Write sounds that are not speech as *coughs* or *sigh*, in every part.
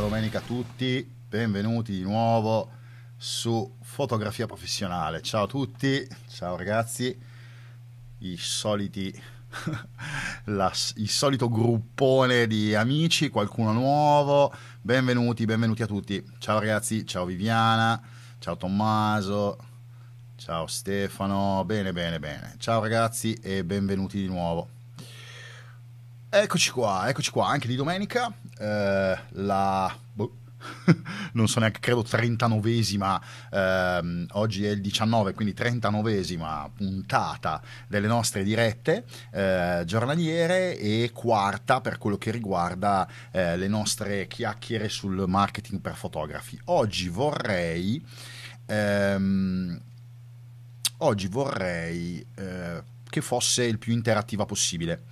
domenica a tutti, benvenuti di nuovo su Fotografia Professionale. Ciao a tutti, ciao ragazzi, i soliti, *laughs* la, il solito gruppone di amici, qualcuno nuovo, benvenuti, benvenuti a tutti. Ciao ragazzi, ciao Viviana, ciao Tommaso, ciao Stefano, bene bene bene. Ciao ragazzi e benvenuti di nuovo. Eccoci qua, eccoci qua, anche di domenica, eh, la... Boh, *laughs* non so neanche, credo 39esima, ehm, oggi è il 19, quindi 39esima puntata delle nostre dirette eh, giornaliere e quarta per quello che riguarda eh, le nostre chiacchiere sul marketing per fotografi. Oggi vorrei... Ehm, oggi vorrei eh, che fosse il più interattiva possibile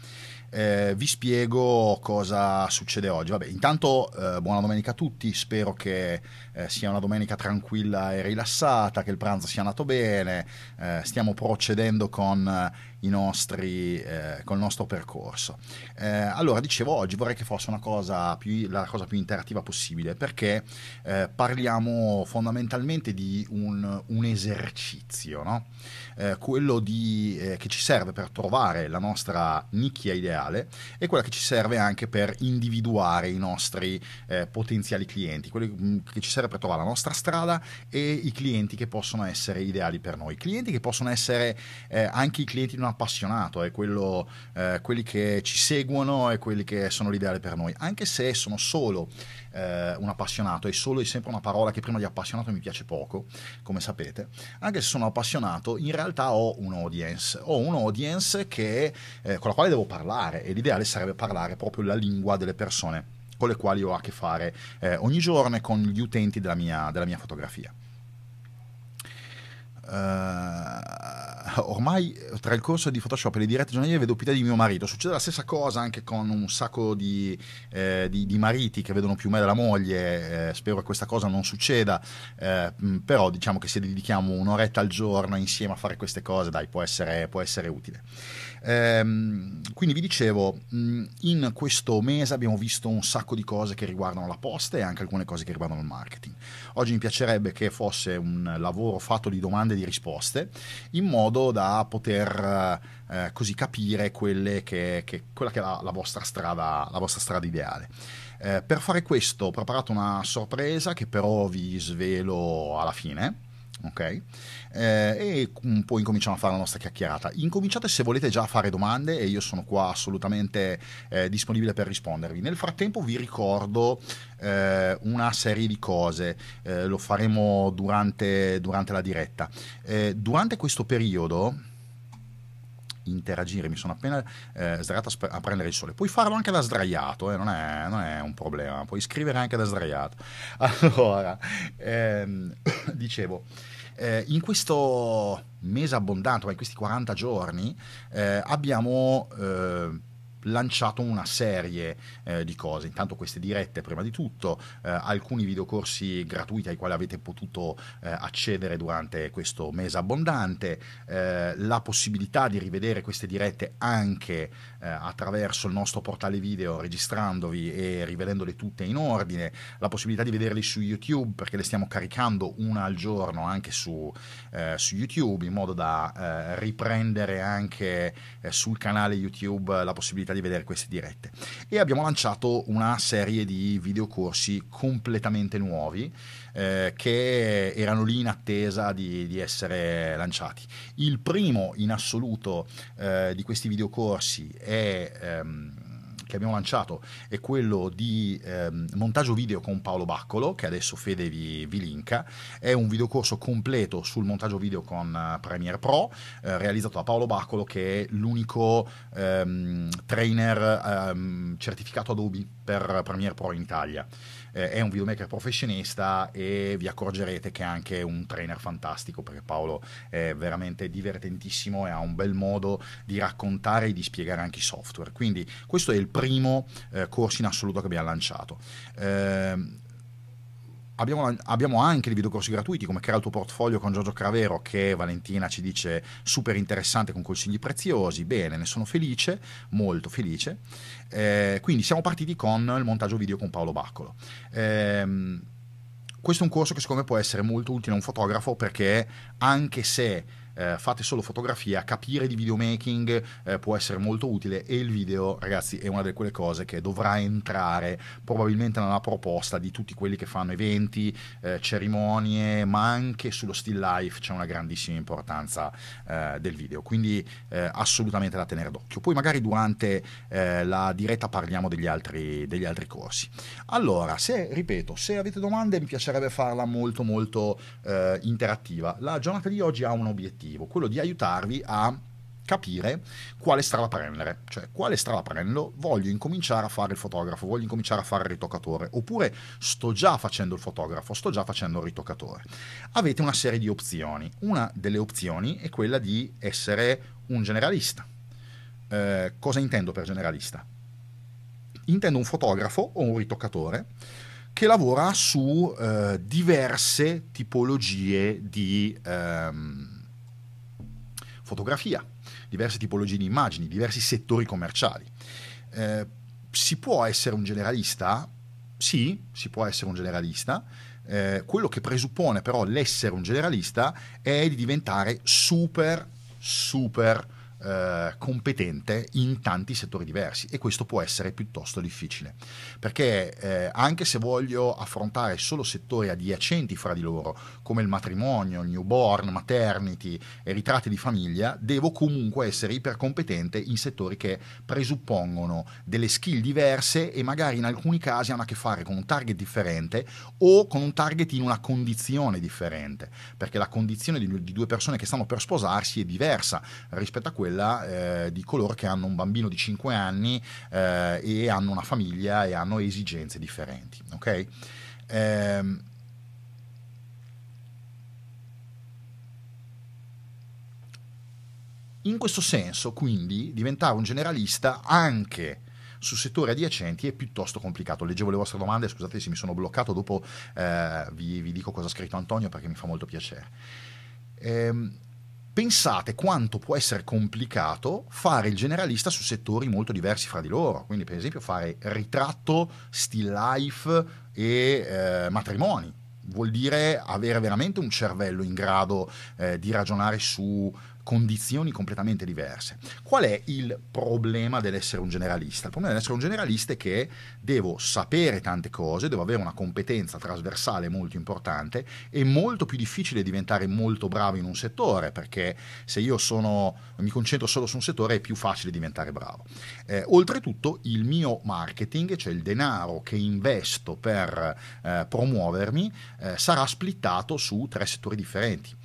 eh, vi spiego cosa succede oggi. Vabbè, intanto eh, buona domenica a tutti, spero che eh, sia una domenica tranquilla e rilassata, che il pranzo sia andato bene, eh, stiamo procedendo con nostri, eh, col nostro percorso. Eh, allora, dicevo, oggi vorrei che fosse una cosa più, la cosa più interattiva possibile perché eh, parliamo fondamentalmente di un, un esercizio, no? Eh, quello di, eh, che ci serve per trovare la nostra nicchia ideale e quella che ci serve anche per individuare i nostri eh, potenziali clienti, quello mm, che ci serve per trovare la nostra strada e i clienti che possono essere ideali per noi, clienti che possono essere anche i clienti di una appassionato, è quello, eh, quelli che ci seguono e quelli che sono l'ideale per noi, anche se sono solo eh, un appassionato, e solo è sempre una parola che prima di appassionato mi piace poco, come sapete, anche se sono appassionato, in realtà ho un audience, ho un audience che, eh, con la quale devo parlare e l'ideale sarebbe parlare proprio la lingua delle persone con le quali ho a che fare eh, ogni giorno e con gli utenti della mia, della mia fotografia. Uh, ormai tra il corso di Photoshop e le dirette giornaliere vedo più te di mio marito. Succede la stessa cosa anche con un sacco di, eh, di, di mariti che vedono più me della moglie. Eh, spero che questa cosa non succeda, eh, però diciamo che se dedichiamo un'oretta al giorno insieme a fare queste cose, dai, può essere, può essere utile. Um, quindi vi dicevo, in questo mese abbiamo visto un sacco di cose che riguardano la posta e anche alcune cose che riguardano il marketing. Oggi mi piacerebbe che fosse un lavoro fatto di domande e di risposte, in modo da poter eh, così capire che, che, quella che è la, la, vostra, strada, la vostra strada ideale. Eh, per fare questo ho preparato una sorpresa che però vi svelo alla fine ok? Eh, e un po' incominciamo a fare la nostra chiacchierata. Incominciate se volete già a fare domande e io sono qua assolutamente eh, disponibile per rispondervi. Nel frattempo vi ricordo eh, una serie di cose, eh, lo faremo durante, durante la diretta. Eh, durante questo periodo interagire, mi sono appena eh, sdraiato a, a, prendere il sole. Puoi farlo anche da sdraiato, eh, non, è, non, è, un problema, puoi scrivere anche da sdraiato. *laughs* Allora, ehm, *coughs* dicevo, eh, in questo mese abbondante, in questi 40 giorni, eh, abbiamo eh, lanciato una serie eh, di cose, intanto queste dirette prima di tutto, eh, alcuni videocorsi gratuiti ai quali avete potuto eh, accedere durante questo mese abbondante, eh, la possibilità di rivedere queste dirette anche eh, attraverso il nostro portale video, registrandovi e rivedendole tutte in ordine, la possibilità di vederle su YouTube perché le stiamo caricando una al giorno anche su, eh, su YouTube in modo da eh, riprendere anche eh, sul canale YouTube la possibilità di vedere queste dirette. E abbiamo lanciato una serie di videocorsi completamente nuovi eh, che erano lì in attesa di, di, essere lanciati. Il primo in assoluto eh, di questi videocorsi è... Ehm, che abbiamo lanciato è quello di eh, montaggio video con Paolo Baccolo, che adesso Fede vi, vi, linka. È un videocorso completo sul montaggio video con eh, Premiere Pro, eh, realizzato da Paolo Baccolo, che è l'unico ehm, trainer ehm, certificato Adobe per Premiere Pro in Italia eh, è un videomaker professionista e vi accorgerete che è anche un trainer fantastico perché Paolo è veramente divertentissimo e ha un bel modo di raccontare e di spiegare anche i software. Quindi questo è il primo eh, corso in assoluto che abbiamo lanciato. Eh, abbiamo, abbiamo, anche dei videocorsi gratuiti come Crea il tuo portfolio con Giorgio Cravero che Valentina ci dice super interessante con consigli preziosi, bene, ne sono felice, molto felice. Eh, quindi siamo partiti con il montaggio video con Paolo Baccolo. Eh, questo è un corso che secondo me può essere molto utile a un fotografo perché anche se eh, fate solo fotografia, capire di videomaking eh, può essere molto utile e il video, ragazzi, è una di quelle cose che dovrà entrare probabilmente nella proposta di tutti quelli che fanno eventi, eh, cerimonie, ma anche sullo still life c'è una grandissima importanza eh, del video, quindi eh, assolutamente da tenere d'occhio. Poi magari durante eh, la diretta parliamo degli altri, degli altri corsi. Allora, se, ripeto, se avete domande mi piacerebbe farla molto molto interattiva. La giornata di oggi ha un obiettivo obiettivo, quello di aiutarvi a capire quale strada prendere, cioè quale strada prendo, voglio incominciare a fare il fotografo, voglio incominciare a fare il ritoccatore, oppure sto già facendo il fotografo, sto già facendo il ritoccatore. Avete una serie di opzioni, una delle opzioni è quella di essere un generalista. Eh, cosa intendo per generalista? Intendo un fotografo o un ritoccatore che lavora su eh, diverse tipologie di... Ehm, fotografia, diverse tipologie di immagini, diversi settori commerciali. Eh, si può essere un generalista? Sì, si può essere un generalista. Eh, quello che presuppone però l'essere un generalista è di diventare super, super eh, competente in tanti settori diversi e questo può essere piuttosto difficile perché eh, anche se voglio affrontare solo settori adiacenti fra di loro come il matrimonio, il newborn, maternity e ritratti di famiglia, devo comunque essere ipercompetente in settori che presuppongono delle skill diverse e magari in alcuni casi hanno a che fare con un target differente o con un target in una condizione differente, perché la condizione di, due persone che stanno per sposarsi è diversa rispetto a quella eh, di coloro che hanno un bambino di 5 anni eh, e hanno una famiglia e hanno esigenze differenti. Ok? Ehm, In questo senso, quindi, diventare un generalista anche su settori adiacenti è piuttosto complicato. Leggevo le vostre domande, scusate se mi sono bloccato, dopo eh, vi, vi, dico cosa ha scritto Antonio perché mi fa molto piacere. Ehm, pensate quanto può essere complicato fare il generalista su settori molto diversi fra di loro, quindi per esempio fare ritratto, still life e eh, matrimoni vuol dire avere veramente un cervello in grado eh, di ragionare su condizioni completamente diverse. Qual è il problema dell'essere un generalista? Il problema dell'essere un generalista è che devo sapere tante cose, devo avere una competenza trasversale molto importante, è molto più difficile diventare molto bravo in un settore, perché se io sono, mi concentro solo su un settore è più facile diventare bravo. Eh, oltretutto il mio marketing, cioè il denaro che investo per eh, promuovermi, eh, sarà splittato su tre settori differenti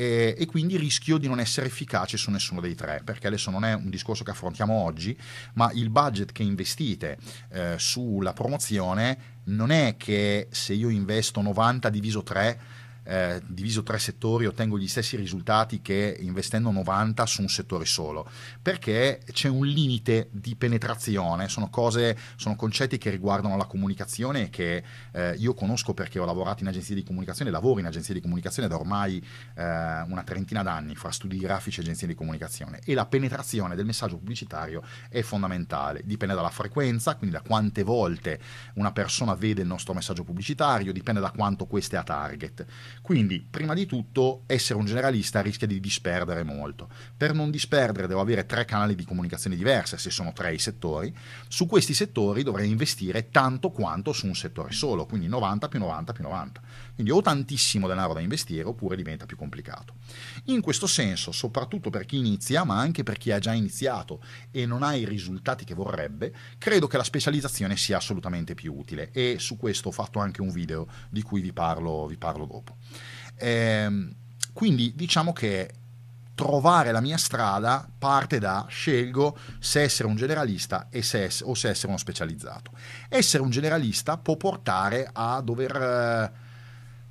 e, eh, e, quindi rischio di non essere efficace su nessuno dei tre, perché adesso non è un discorso che affrontiamo oggi, ma il budget che investite eh, sulla promozione non è che se io investo 90 diviso 3 eh, diviso tre settori ottengo gli stessi risultati che investendo 90 su un settore solo, perché c'è un limite di penetrazione, sono cose, sono concetti che riguardano la comunicazione che eh, io conosco perché ho lavorato in agenzie di comunicazione, lavoro in agenzie di comunicazione da ormai eh, una trentina d'anni fra studi grafici e agenzie di comunicazione e la penetrazione del messaggio pubblicitario è fondamentale, dipende dalla frequenza, quindi da quante volte una persona vede il nostro messaggio pubblicitario, dipende da quanto questo è a target. Quindi, prima di tutto, essere un generalista rischia di disperdere molto. Per non disperdere devo avere tre canali di comunicazione diverse, se sono tre i settori. Su questi settori dovrei investire tanto quanto su un settore solo, quindi 90 più 90 più 90. Quindi o tantissimo denaro da investire oppure diventa più complicato. In questo senso, soprattutto per chi inizia, ma anche per chi ha già iniziato e non ha i risultati che vorrebbe, credo che la specializzazione sia assolutamente più utile e su questo ho fatto anche un video di cui vi parlo, vi parlo dopo. Ehm, quindi diciamo che trovare la mia strada parte da scelgo se essere un generalista se es- o se essere uno specializzato. Essere un generalista può portare a dover... Eh,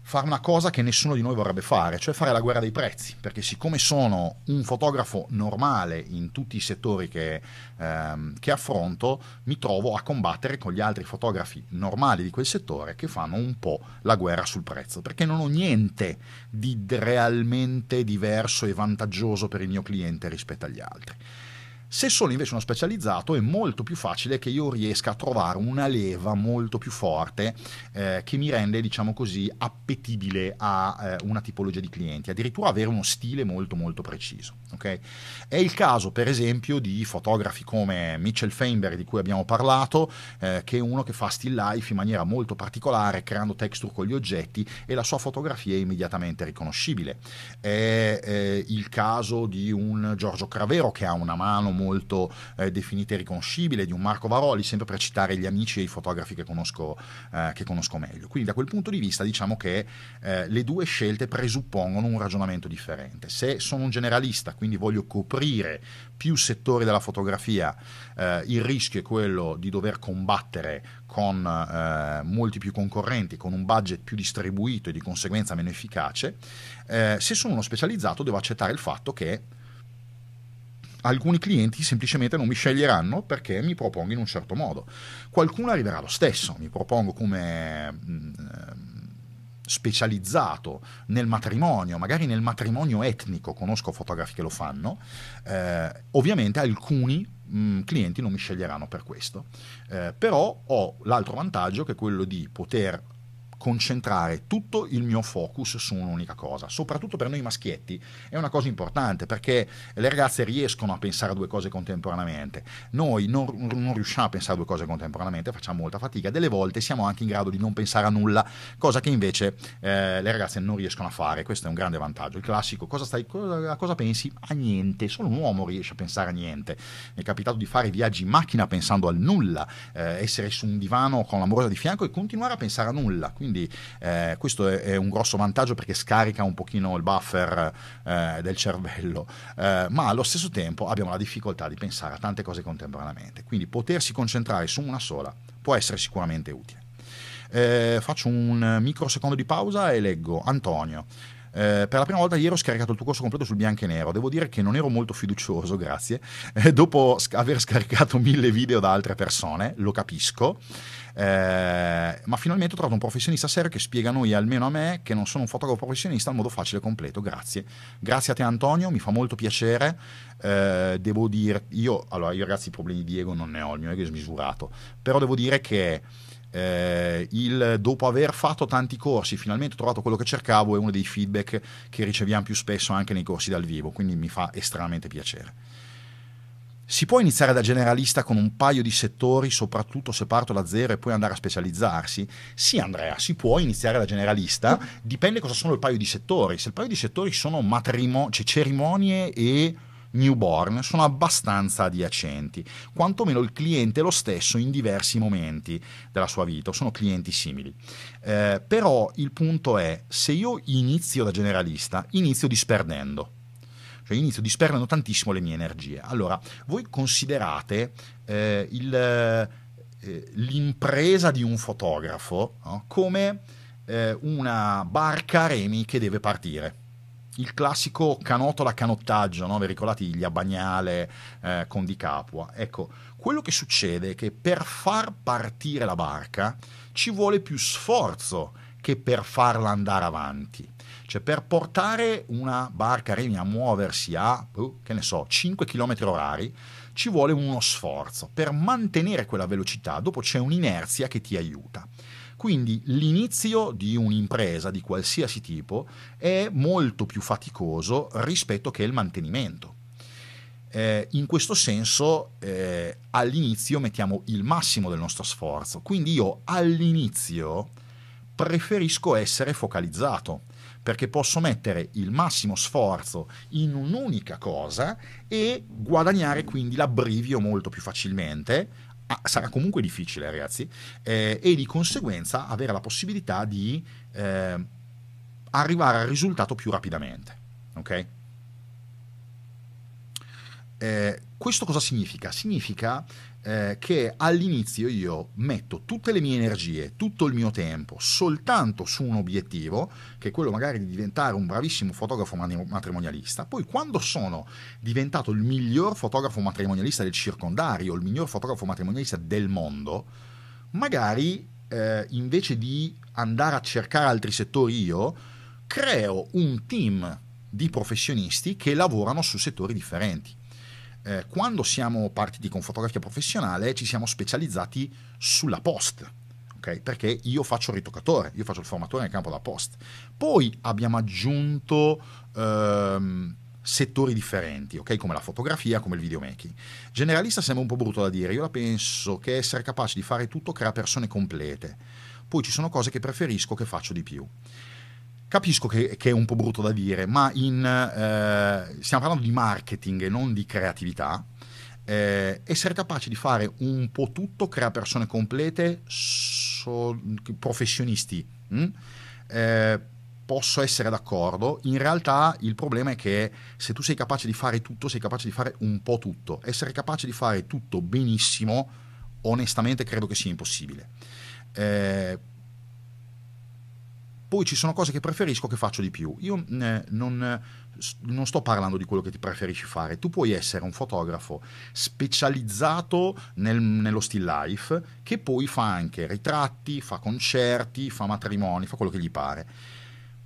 fare una cosa che nessuno di noi vorrebbe fare, cioè fare la guerra dei prezzi, perché siccome sono un fotografo normale in tutti i settori che, ehm, che, affronto, mi trovo a combattere con gli altri fotografi normali di quel settore che fanno un po' la guerra sul prezzo, perché non ho niente di realmente diverso e vantaggioso per il mio cliente rispetto agli altri. Se sono invece uno specializzato è molto più facile che io riesca a trovare una leva molto più forte eh, che mi rende, diciamo così, appetibile a eh, una tipologia di clienti, addirittura avere uno stile molto molto preciso. Okay? È il caso per esempio di fotografi come Mitchell Feinberg di cui abbiamo parlato, eh, che è uno che fa still life in maniera molto particolare, creando texture con gli oggetti e la sua fotografia è immediatamente riconoscibile. È eh, il caso di un Giorgio Cravero che ha una mano molto eh, definita e riconoscibile, di un Marco Varoli, sempre per citare gli amici e i fotografi che conosco, eh, che conosco meglio. Quindi da quel punto di vista diciamo che eh, le due scelte presuppongono un ragionamento differente. Se sono un generalista, quindi voglio coprire più settori della fotografia, eh, il rischio è quello di dover combattere con eh, molti più concorrenti, con un budget più distribuito e di conseguenza meno efficace. Eh, se sono uno specializzato devo accettare il fatto che alcuni clienti semplicemente non mi sceglieranno perché mi propongo in un certo modo. Qualcuno arriverà lo stesso, mi propongo come mm, eh, specializzato nel matrimonio, magari nel matrimonio etnico, conosco fotografi che lo fanno, eh, ovviamente alcuni mh, mm, clienti non mi sceglieranno per questo, eh, però ho l'altro vantaggio che è quello di poter concentrare tutto il mio focus su un'unica cosa. Soprattutto per noi maschietti è una cosa importante perché le ragazze riescono a pensare a due cose contemporaneamente. Noi non, non riusciamo a pensare a due cose contemporaneamente, facciamo molta fatica. Delle volte siamo anche in grado di non pensare a nulla, cosa che invece eh, le ragazze non riescono a fare. Questo è un grande vantaggio. Il classico, cosa stai, cosa, a cosa pensi? A niente. Solo un uomo riesce a pensare a niente. Mi è capitato di fare viaggi in macchina pensando al nulla, eh, essere su un divano con la l'amorosa di fianco e continuare a pensare a nulla. Quindi quindi eh, questo è, è, un grosso vantaggio perché scarica un pochino il buffer eh, del cervello, eh, ma allo stesso tempo abbiamo la difficoltà di pensare a tante cose contemporaneamente, quindi potersi concentrare su una sola può essere sicuramente utile. Eh, faccio un microsecondo di pausa e leggo Antonio. Eh, per la prima volta ieri ho scaricato il tuo corso completo sul bianco e nero. Devo dire che non ero molto fiducioso, grazie. *laughs* Eh, dopo sc- aver scaricato mille video da altre persone, lo capisco. Eh, ma finalmente ho trovato un professionista serio che spiega a noi, almeno a me, che non sono un fotografo professionista, al modo facile e completo. Grazie. Grazie a te Antonio, mi fa molto piacere. Eh, devo dire, io, allora, io ragazzi i problemi di Diego non ne ho, il mio ego è smisurato, però devo dire che eh, il, dopo aver fatto tanti corsi, finalmente ho trovato quello che cercavo, è uno dei feedback che riceviamo più spesso anche nei corsi dal vivo, quindi mi fa estremamente piacere. Si può iniziare da generalista con un paio di settori, soprattutto se parto da zero e poi andare a specializzarsi? Sì, Andrea, si può iniziare da generalista, dipende cosa sono il paio di settori. Se il paio di settori sono matrimo- cioè cerimonie e newborn sono abbastanza adiacenti, quantomeno il cliente è lo stesso in diversi momenti della sua vita, sono clienti simili. Eh, però il punto è, se io inizio da generalista, inizio disperdendo. Cioè inizio disperdendo tantissimo le mie energie. Allora, voi considerate eh, il, eh, l'impresa di un fotografo no? come eh, una barca a remi che deve partire il classico canotola canottaggio, no? vi ricordate gli abagnale eh, con di capua? Ecco, quello che succede è che per far partire la barca ci vuole più sforzo che per farla andare avanti. Cioè, per portare una barca remi a muoversi a, boh, che ne so, 5 km orari, ci vuole uno sforzo. Per mantenere quella velocità, dopo c'è un'inerzia che ti aiuta. Quindi l'inizio di un'impresa di qualsiasi tipo è molto più faticoso rispetto che il mantenimento. Eh, in questo senso eh, all'inizio mettiamo il massimo del nostro sforzo, quindi io all'inizio preferisco essere focalizzato perché posso mettere il massimo sforzo in un'unica cosa e guadagnare quindi l'abbrivio molto più facilmente ah, sarà comunque difficile, ragazzi, eh, e di conseguenza avere la possibilità di eh, arrivare al risultato più rapidamente. Ok? Eh, questo cosa significa? Significa eh, che all'inizio io metto tutte le mie energie, tutto il mio tempo soltanto su un obiettivo, che è quello magari di diventare un bravissimo fotografo matrimonialista, poi quando sono diventato il miglior fotografo matrimonialista del circondario, il miglior fotografo matrimonialista del mondo, magari eh, invece di andare a cercare altri settori io, creo un team di professionisti che lavorano su settori differenti eh, quando siamo partiti con fotografia professionale ci siamo specializzati sulla post. Okay? Perché io faccio il ritoccatore, io faccio il formatore nel campo della post. Poi abbiamo aggiunto ehm, settori differenti, okay? come la fotografia, come il videomaking. Generalista sembra un po' brutto da dire, io la penso che essere capace di fare tutto crea persone complete. Poi ci sono cose che preferisco che faccio di più. Capisco che, che, è un po' brutto da dire, ma in, eh, stiamo parlando di marketing e non di creatività. Eh, essere capace di fare un po' tutto crea persone complete, so, professionisti. Mm? Eh, posso essere d'accordo, in realtà il problema è che se tu sei capace di fare tutto, sei capace di fare un po' tutto. Essere capace di fare tutto benissimo, onestamente credo che sia impossibile. Eh, poi ci sono cose che preferisco che faccio di più. Io eh, non, non sto parlando di quello che ti preferisci fare. Tu puoi essere un fotografo specializzato nel, nello still life che poi fa anche ritratti, fa concerti, fa matrimoni, fa quello che gli pare.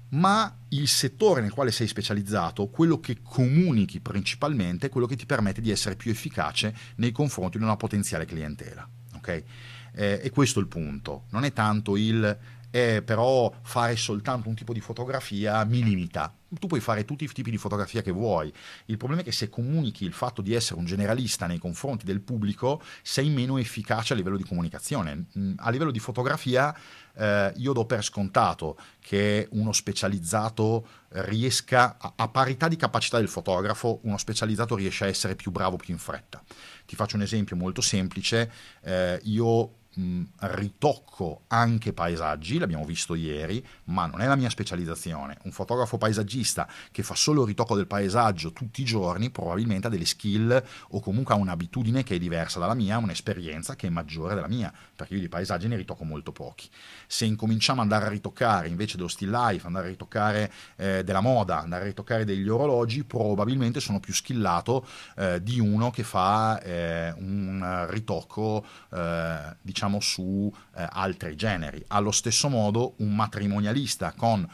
Ma il settore nel quale sei specializzato, quello che comunichi principalmente, è quello che ti permette di essere più efficace nei confronti di una potenziale clientela. Okay? Eh, e questo è il punto. Non è tanto il eh, però fare soltanto un tipo di fotografia mi limita. Tu puoi fare tutti i tipi di fotografia che vuoi. Il problema è che se comunichi il fatto di essere un generalista nei confronti del pubblico, sei meno efficace a livello di comunicazione. Mm, a livello di fotografia, eh, io do per scontato che uno specializzato riesca, a, a parità di capacità del fotografo, uno specializzato riesce a essere più bravo più in fretta. Ti faccio un esempio molto semplice. Eh, io mh, mm, ritocco anche paesaggi, l'abbiamo visto ieri, ma non è la mia specializzazione. Un fotografo paesaggista che fa solo il ritocco del paesaggio tutti i giorni probabilmente ha delle skill o comunque ha un'abitudine che è diversa dalla mia, un'esperienza che è maggiore della mia perché io di paesaggi ne ritocco molto pochi. Se incominciamo ad andare a ritoccare invece dello still life, andare a ritoccare eh, della moda, andare a ritoccare degli orologi, probabilmente sono più schillato eh, di uno che fa eh, un ritocco eh, diciamo su eh, altri generi. Allo stesso modo un matrimonialista con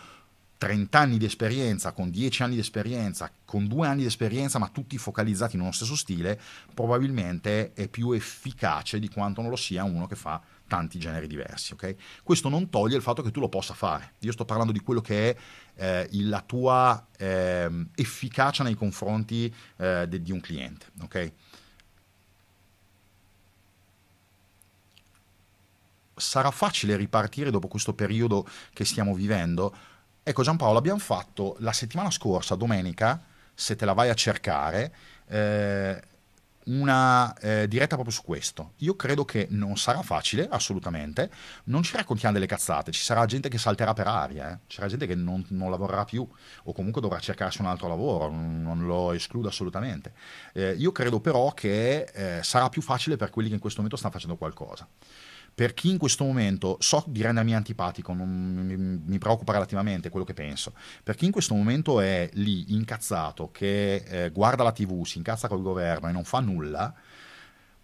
30 anni di esperienza, con 10 anni di esperienza, con 2 anni di esperienza, ma tutti focalizzati in uno stesso stile, probabilmente è più efficace di quanto non lo sia uno che fa tanti generi diversi. Okay? Questo non toglie il fatto che tu lo possa fare. Io sto parlando di quello che è eh, la tua eh, efficacia nei confronti eh, de- di un cliente. Okay? sarà facile ripartire dopo questo periodo che stiamo vivendo? Ecco Giampaolo, abbiamo fatto la settimana scorsa, domenica, se te la vai a cercare, eh, una eh, diretta proprio su questo. Io credo che non sarà facile, assolutamente. Non ci raccontiamo delle cazzate, ci sarà gente che salterà per aria, eh. ci sarà gente che non, non, lavorerà più o comunque dovrà cercarsi un altro lavoro, non lo escludo assolutamente. Eh, io credo però che eh, sarà più facile per quelli che in questo momento stanno facendo qualcosa per chi in questo momento so di rendermi antipatico, non mi, mi preoccupa relativamente quello che penso, per chi in questo momento è lì incazzato, che eh, guarda la tv, si incazza col governo e non fa nulla,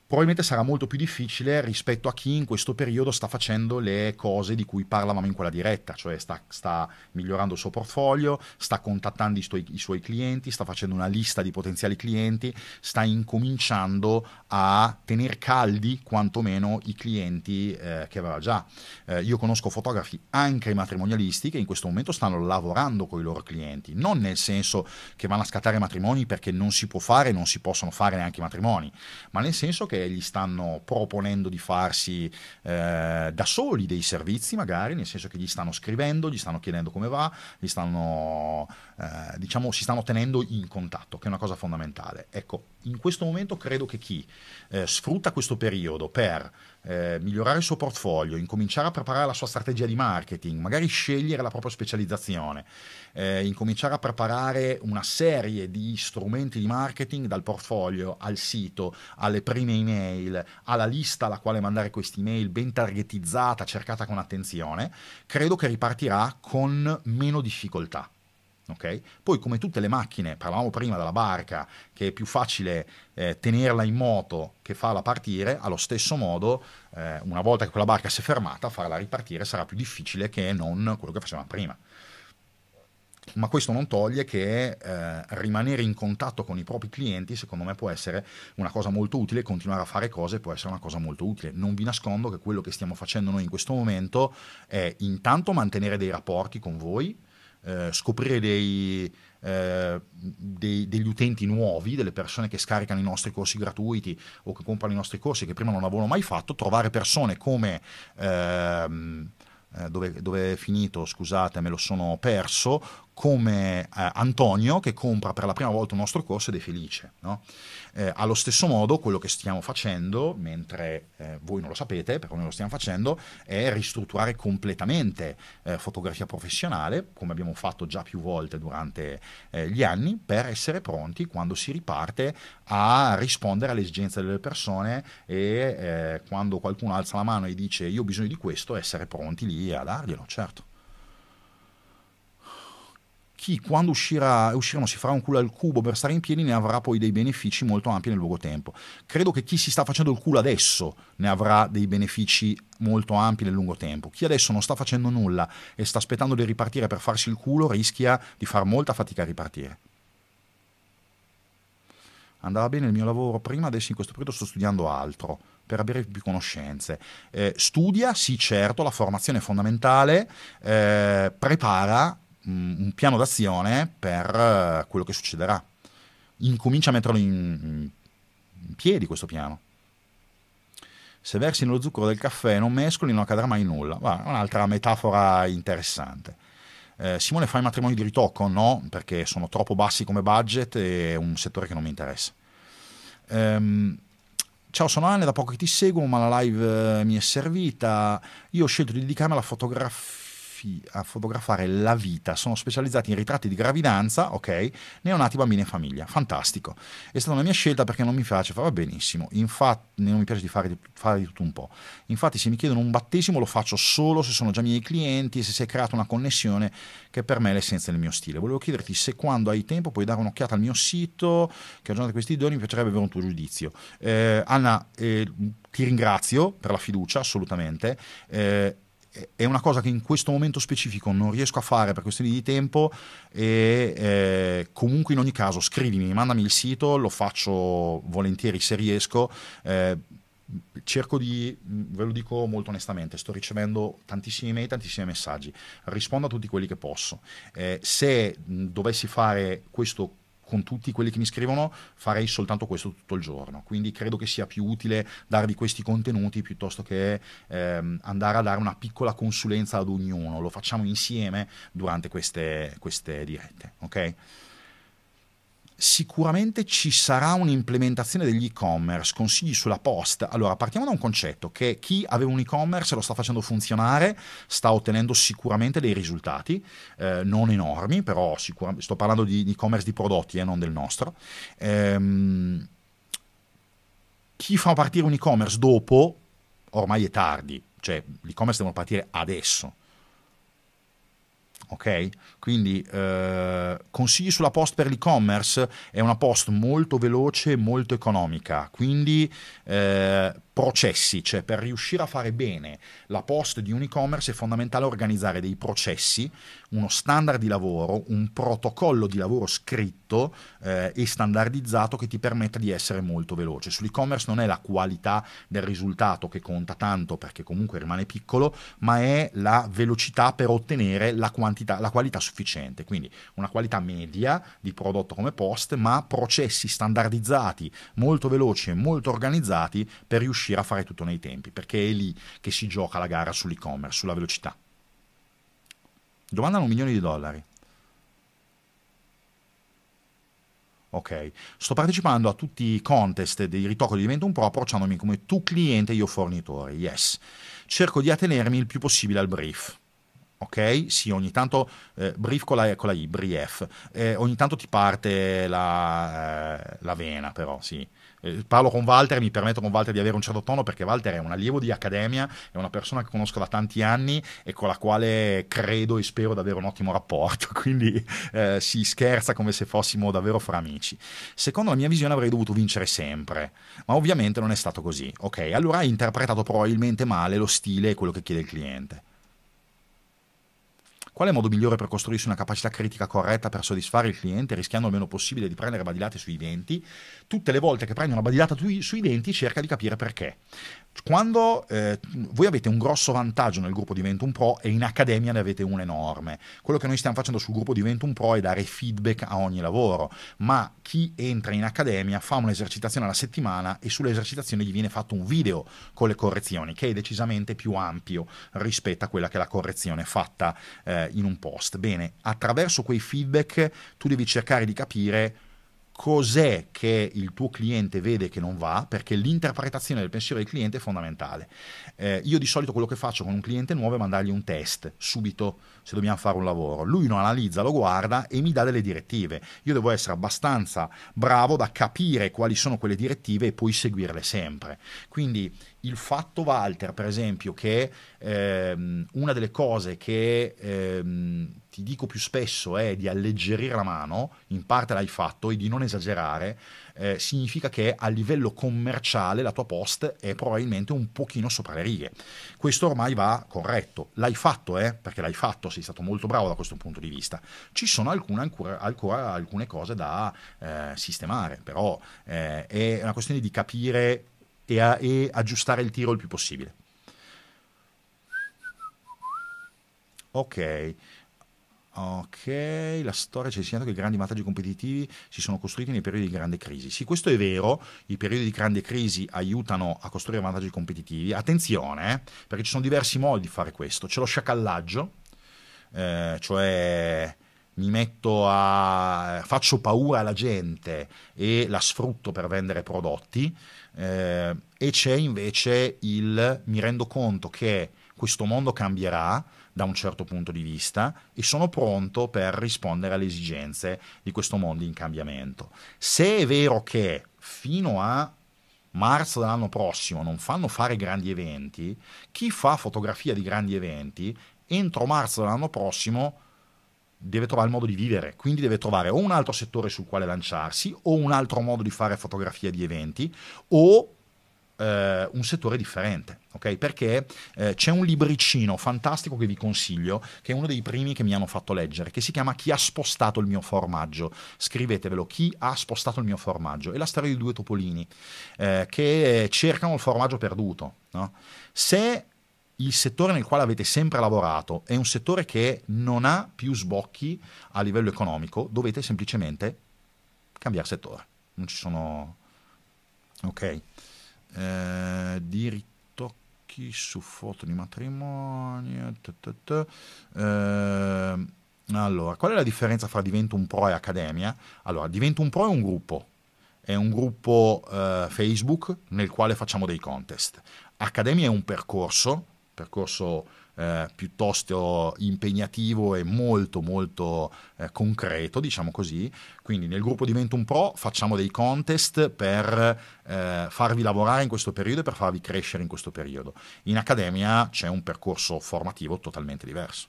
probabilmente sarà molto più difficile rispetto a chi in questo periodo sta facendo le cose di cui parlavamo in quella diretta, cioè sta, sta migliorando il suo portfolio, sta contattando i, suoi, i suoi clienti, sta facendo una lista di potenziali clienti, sta incominciando a tenere caldi quantomeno i clienti eh, che aveva già. Eh, io conosco fotografi anche matrimonialisti che in questo momento stanno lavorando con i loro clienti, non nel senso che vanno a scattare matrimoni perché non si può fare, non si possono fare neanche i matrimoni, ma nel senso che che gli stanno proponendo di farsi eh, da soli dei servizi, magari, nel senso che gli stanno scrivendo, gli stanno chiedendo come va, gli stanno, eh, diciamo, si stanno tenendo in contatto, che è una cosa fondamentale. Ecco, in questo momento credo che chi eh, sfrutta questo periodo per eh, migliorare il suo portfolio, incominciare a preparare la sua strategia di marketing, magari scegliere la propria specializzazione, eh, incominciare a preparare una serie di strumenti di marketing dal portfolio al sito, alle prime email, alla lista alla quale mandare questi email ben targetizzata, cercata con attenzione, credo che ripartirà con meno difficoltà. Okay? Poi come tutte le macchine, parlavamo prima della barca, che è più facile eh, tenerla in moto che farla partire, allo stesso modo eh, una volta che quella barca si è fermata, farla ripartire sarà più difficile che non quello che facevamo prima. Ma questo non toglie che eh, rimanere in contatto con i propri clienti, secondo me, può essere una cosa molto utile, continuare a fare cose può essere una cosa molto utile. Non vi nascondo che quello che stiamo facendo noi in questo momento è intanto mantenere dei rapporti con voi, eh, scoprire dei, eh, dei, degli utenti nuovi, delle persone che scaricano i nostri corsi gratuiti o che comprano i nostri corsi che prima non avevano mai fatto, trovare persone come... Ehm, eh, dove, dove, è finito, scusate, me lo sono perso, come eh, Antonio che compra per la prima volta un nostro corso ed è felice. No? Eh, allo stesso modo, quello che stiamo facendo, mentre eh, voi non lo sapete, però noi lo stiamo facendo, è ristrutturare completamente eh, fotografia professionale, come abbiamo fatto già più volte durante eh, gli anni, per essere pronti quando si riparte a rispondere alle esigenze delle persone e eh, quando qualcuno alza la mano e dice io ho bisogno di questo, essere pronti lì a darglielo, certo chi quando uscirà, usciremo si farà un culo al cubo per stare in piedi ne avrà poi dei benefici molto ampi nel lungo tempo. Credo che chi si sta facendo il culo adesso ne avrà dei benefici molto ampi nel lungo tempo. Chi adesso non sta facendo nulla e sta aspettando di ripartire per farsi il culo rischia di far molta fatica a ripartire. Andava bene il mio lavoro prima, adesso in questo periodo sto studiando altro per avere più conoscenze. Eh, studia, sì certo, la formazione è fondamentale, eh, prepara un piano d'azione per eh, quello che succederà. Incomincia a metterlo in, in piedi questo piano. Se versi nello zucchero del caffè e non mescoli non accadrà mai nulla. Guarda, un'altra metafora interessante. Eh, Simone fai matrimoni di ritocco? No, perché sono troppo bassi come budget e è un settore che non mi interessa. Ehm, Ciao, sono Anne, da poco che ti seguo, ma la live eh, mi è servita. Io ho scelto di dedicarmi alla fotografia fotografi- a fotografare la vita, sono specializzati in ritratti di gravidanza, ok, neonati, bambini e famiglia, fantastico. È stata una mia scelta perché non mi piace, fa benissimo, infatti non mi piace di fare, di fare di tutto un po'. Infatti se mi chiedono un battesimo lo faccio solo se sono già miei clienti e se si è creata una connessione che per me è l'essenza del mio stile. Volevo chiederti se quando hai tempo puoi dare un'occhiata al mio sito, che aggiornate questi giorni, mi piacerebbe avere un tuo giudizio. Eh, Anna, eh, ti ringrazio per la fiducia, assolutamente. Eh, è una cosa che in questo momento specifico non riesco a fare per questioni di tempo e eh, comunque in ogni caso scrivimi, mandami il sito, lo faccio volentieri se riesco. Eh, cerco di, ve lo dico molto onestamente, sto ricevendo tantissimi mail, tantissimi messaggi, rispondo a tutti quelli che posso. Eh, se dovessi fare questo con tutti quelli che mi scrivono farei soltanto questo tutto il giorno, quindi credo che sia più utile darvi questi contenuti piuttosto che ehm, andare a dare una piccola consulenza ad ognuno, lo facciamo insieme durante queste, queste dirette, ok? sicuramente ci sarà un'implementazione degli e-commerce, consigli sulla post. Allora, partiamo da un concetto che chi aveva un e-commerce lo sta facendo funzionare, sta ottenendo sicuramente dei risultati, eh, non enormi, però sicur- sto parlando di e-commerce di prodotti e eh, non del nostro. Ehm, chi fa partire un e-commerce dopo, ormai è tardi, cioè l'e-commerce devono partire adesso ok? Quindi eh, consigli sulla post per l'e-commerce è una post molto veloce e molto economica, quindi eh, processi, cioè per riuscire a fare bene la post di un e-commerce è fondamentale organizzare dei processi, uno standard di lavoro, un protocollo di lavoro scritto eh, e standardizzato che ti permetta di essere molto veloce. Sull'e-commerce non è la qualità del risultato che conta tanto perché comunque rimane piccolo, ma è la velocità per ottenere la quantità quantità, la qualità sufficiente, quindi una qualità media di prodotto come post, ma processi standardizzati, molto veloci e molto organizzati per riuscire a fare tutto nei tempi, perché è lì che si gioca la gara sull'e-commerce, sulla velocità. Domandano un milione di dollari. ok? Sto partecipando a tutti i contest dei ritocco di Divento un Pro approcciandomi come tu cliente e io fornitore, yes. Cerco di attenermi il più possibile al brief ok? Sì, ogni tanto eh, brief con la, con la I, brief, eh, ogni tanto ti parte la, eh, la vena, però sì. Eh, parlo con Walter, mi permetto con Walter di avere un certo tono perché Walter è un allievo di accademia, è una persona che conosco da tanti anni e con la quale credo e spero di avere un ottimo rapporto, *laughs* quindi eh, si scherza come se fossimo davvero fra amici. Secondo la mia visione avrei dovuto vincere sempre, ma ovviamente non è stato così, ok? Allora hai interpretato probabilmente male lo stile e quello che chiede il cliente. Qual è il modo migliore per costruirsi una capacità critica corretta per soddisfare il cliente, rischiando il meno possibile di prendere badilate sui denti? Tutte le volte che prendi una badilata sui denti cerca di capire perché quando eh, voi avete un grosso vantaggio nel gruppo di Ventum Pro e in accademia ne avete un enorme. Quello che noi stiamo facendo sul gruppo di Ventum Pro è dare feedback a ogni lavoro, ma chi entra in accademia fa un'esercitazione alla settimana e sull'esercitazione gli viene fatto un video con le correzioni, che è decisamente più ampio rispetto a quella che è la correzione fatta eh, in un post. Bene, attraverso quei feedback tu devi cercare di capire cos'è che il tuo cliente vede che non va, perché l'interpretazione del pensiero del cliente è fondamentale. Eh, io di solito quello che faccio con un cliente nuovo è mandargli un test subito se dobbiamo fare un lavoro. Lui lo analizza, lo guarda e mi dà delle direttive. Io devo essere abbastanza bravo da capire quali sono quelle direttive e poi seguirle sempre. Quindi il fatto, Walter, per esempio, che ehm, una delle cose che ehm, ti dico più spesso è eh, di alleggerire la mano, in parte l'hai fatto, e di non esagerare, eh, significa che a livello commerciale la tua post è probabilmente un pochino sopra le righe. Questo ormai va corretto, l'hai fatto, eh? perché l'hai fatto, sei stato molto bravo da questo punto di vista. Ci sono alcune, ancora, ancora alcune cose da eh, sistemare, però eh, è una questione di capire e, a, e aggiustare il tiro il più possibile. Ok. Ok, la storia ci ha insegnato che i grandi vantaggi competitivi si sono costruiti nei periodi di grande crisi. Sì, questo è vero, i periodi di grande crisi aiutano a costruire vantaggi competitivi. Attenzione, eh, perché ci sono diversi modi di fare questo. C'è lo sciacallaggio, eh, cioè mi metto a faccio paura alla gente e la sfrutto per vendere prodotti eh, e c'è invece il mi rendo conto che questo mondo cambierà da un certo punto di vista e sono pronto per rispondere alle esigenze di questo mondo in cambiamento. Se è vero che fino a marzo dell'anno prossimo non fanno fare grandi eventi, chi fa fotografia di grandi eventi entro marzo dell'anno prossimo deve trovare il modo di vivere, quindi deve trovare o un altro settore sul quale lanciarsi, o un altro modo di fare fotografia di eventi, o eh, un settore differente, ok? Perché eh, c'è un libricino fantastico che vi consiglio, che è uno dei primi che mi hanno fatto leggere, che si chiama Chi ha spostato il mio formaggio. Scrivetevelo, Chi ha spostato il mio formaggio? È la storia di due topolini eh, che cercano il formaggio perduto, no? Se il settore nel quale avete sempre lavorato è un settore che non ha più sbocchi a livello economico, dovete semplicemente cambiare settore. Non ci sono... Ok eh, di ritocchi su foto di matrimonio. T -t -t. Eh, allora, qual è la differenza fra Divento un Pro e Accademia? Allora, Divento un Pro è un gruppo, è un gruppo eh, Facebook nel quale facciamo dei contest. Accademia è un percorso, percorso eh, piuttosto impegnativo e molto molto eh, concreto, diciamo così. Quindi nel gruppo di 21 Pro facciamo dei contest per eh, farvi lavorare in questo periodo e per farvi crescere in questo periodo. In accademia c'è un percorso formativo totalmente diverso.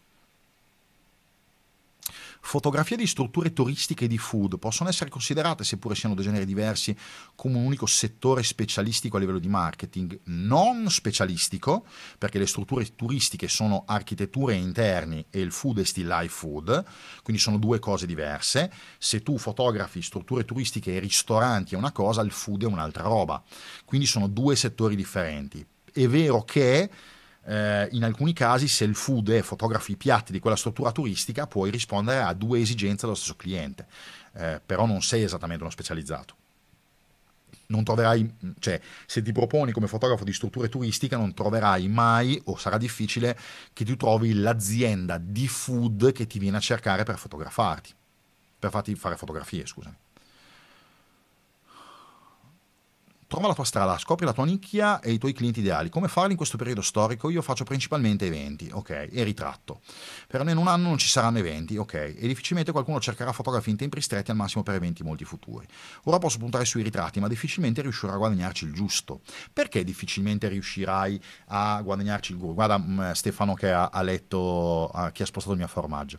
Fotografie di strutture turistiche e di food possono essere considerate, seppure siano due generi diversi, come un unico settore specialistico a livello di marketing, non specialistico, perché le strutture turistiche sono architetture interni e il food è still life food, quindi sono due cose diverse. Se tu fotografi strutture turistiche e ristoranti è una cosa, il food è un'altra roba. Quindi sono due settori differenti. È vero che eh, in alcuni casi se il food è fotografi piatti di quella struttura turistica puoi rispondere a due esigenze dello stesso cliente, eh, però non sei esattamente uno specializzato. Non troverai, mm, cioè, se ti proponi come fotografo di strutture turistiche, non troverai mai, o sarà difficile, che tu trovi l'azienda di food che ti viene a cercare per fotografarti, per farti fare fotografie, scusami. Trova la tua strada, scopri la tua nicchia e i tuoi clienti ideali. Come farli in questo periodo storico? Io faccio principalmente eventi, ok, e ritratto. Per almeno un anno non ci saranno eventi, ok, e difficilmente qualcuno cercherà fotografi in tempi stretti al massimo per eventi molti futuri. Ora posso puntare sui ritratti, ma difficilmente riuscirò a guadagnarci il giusto. Perché difficilmente riuscirai a guadagnarci il guru? Guarda mh, mm, Stefano che ha, ha letto, ha, che ha spostato il mio formaggio.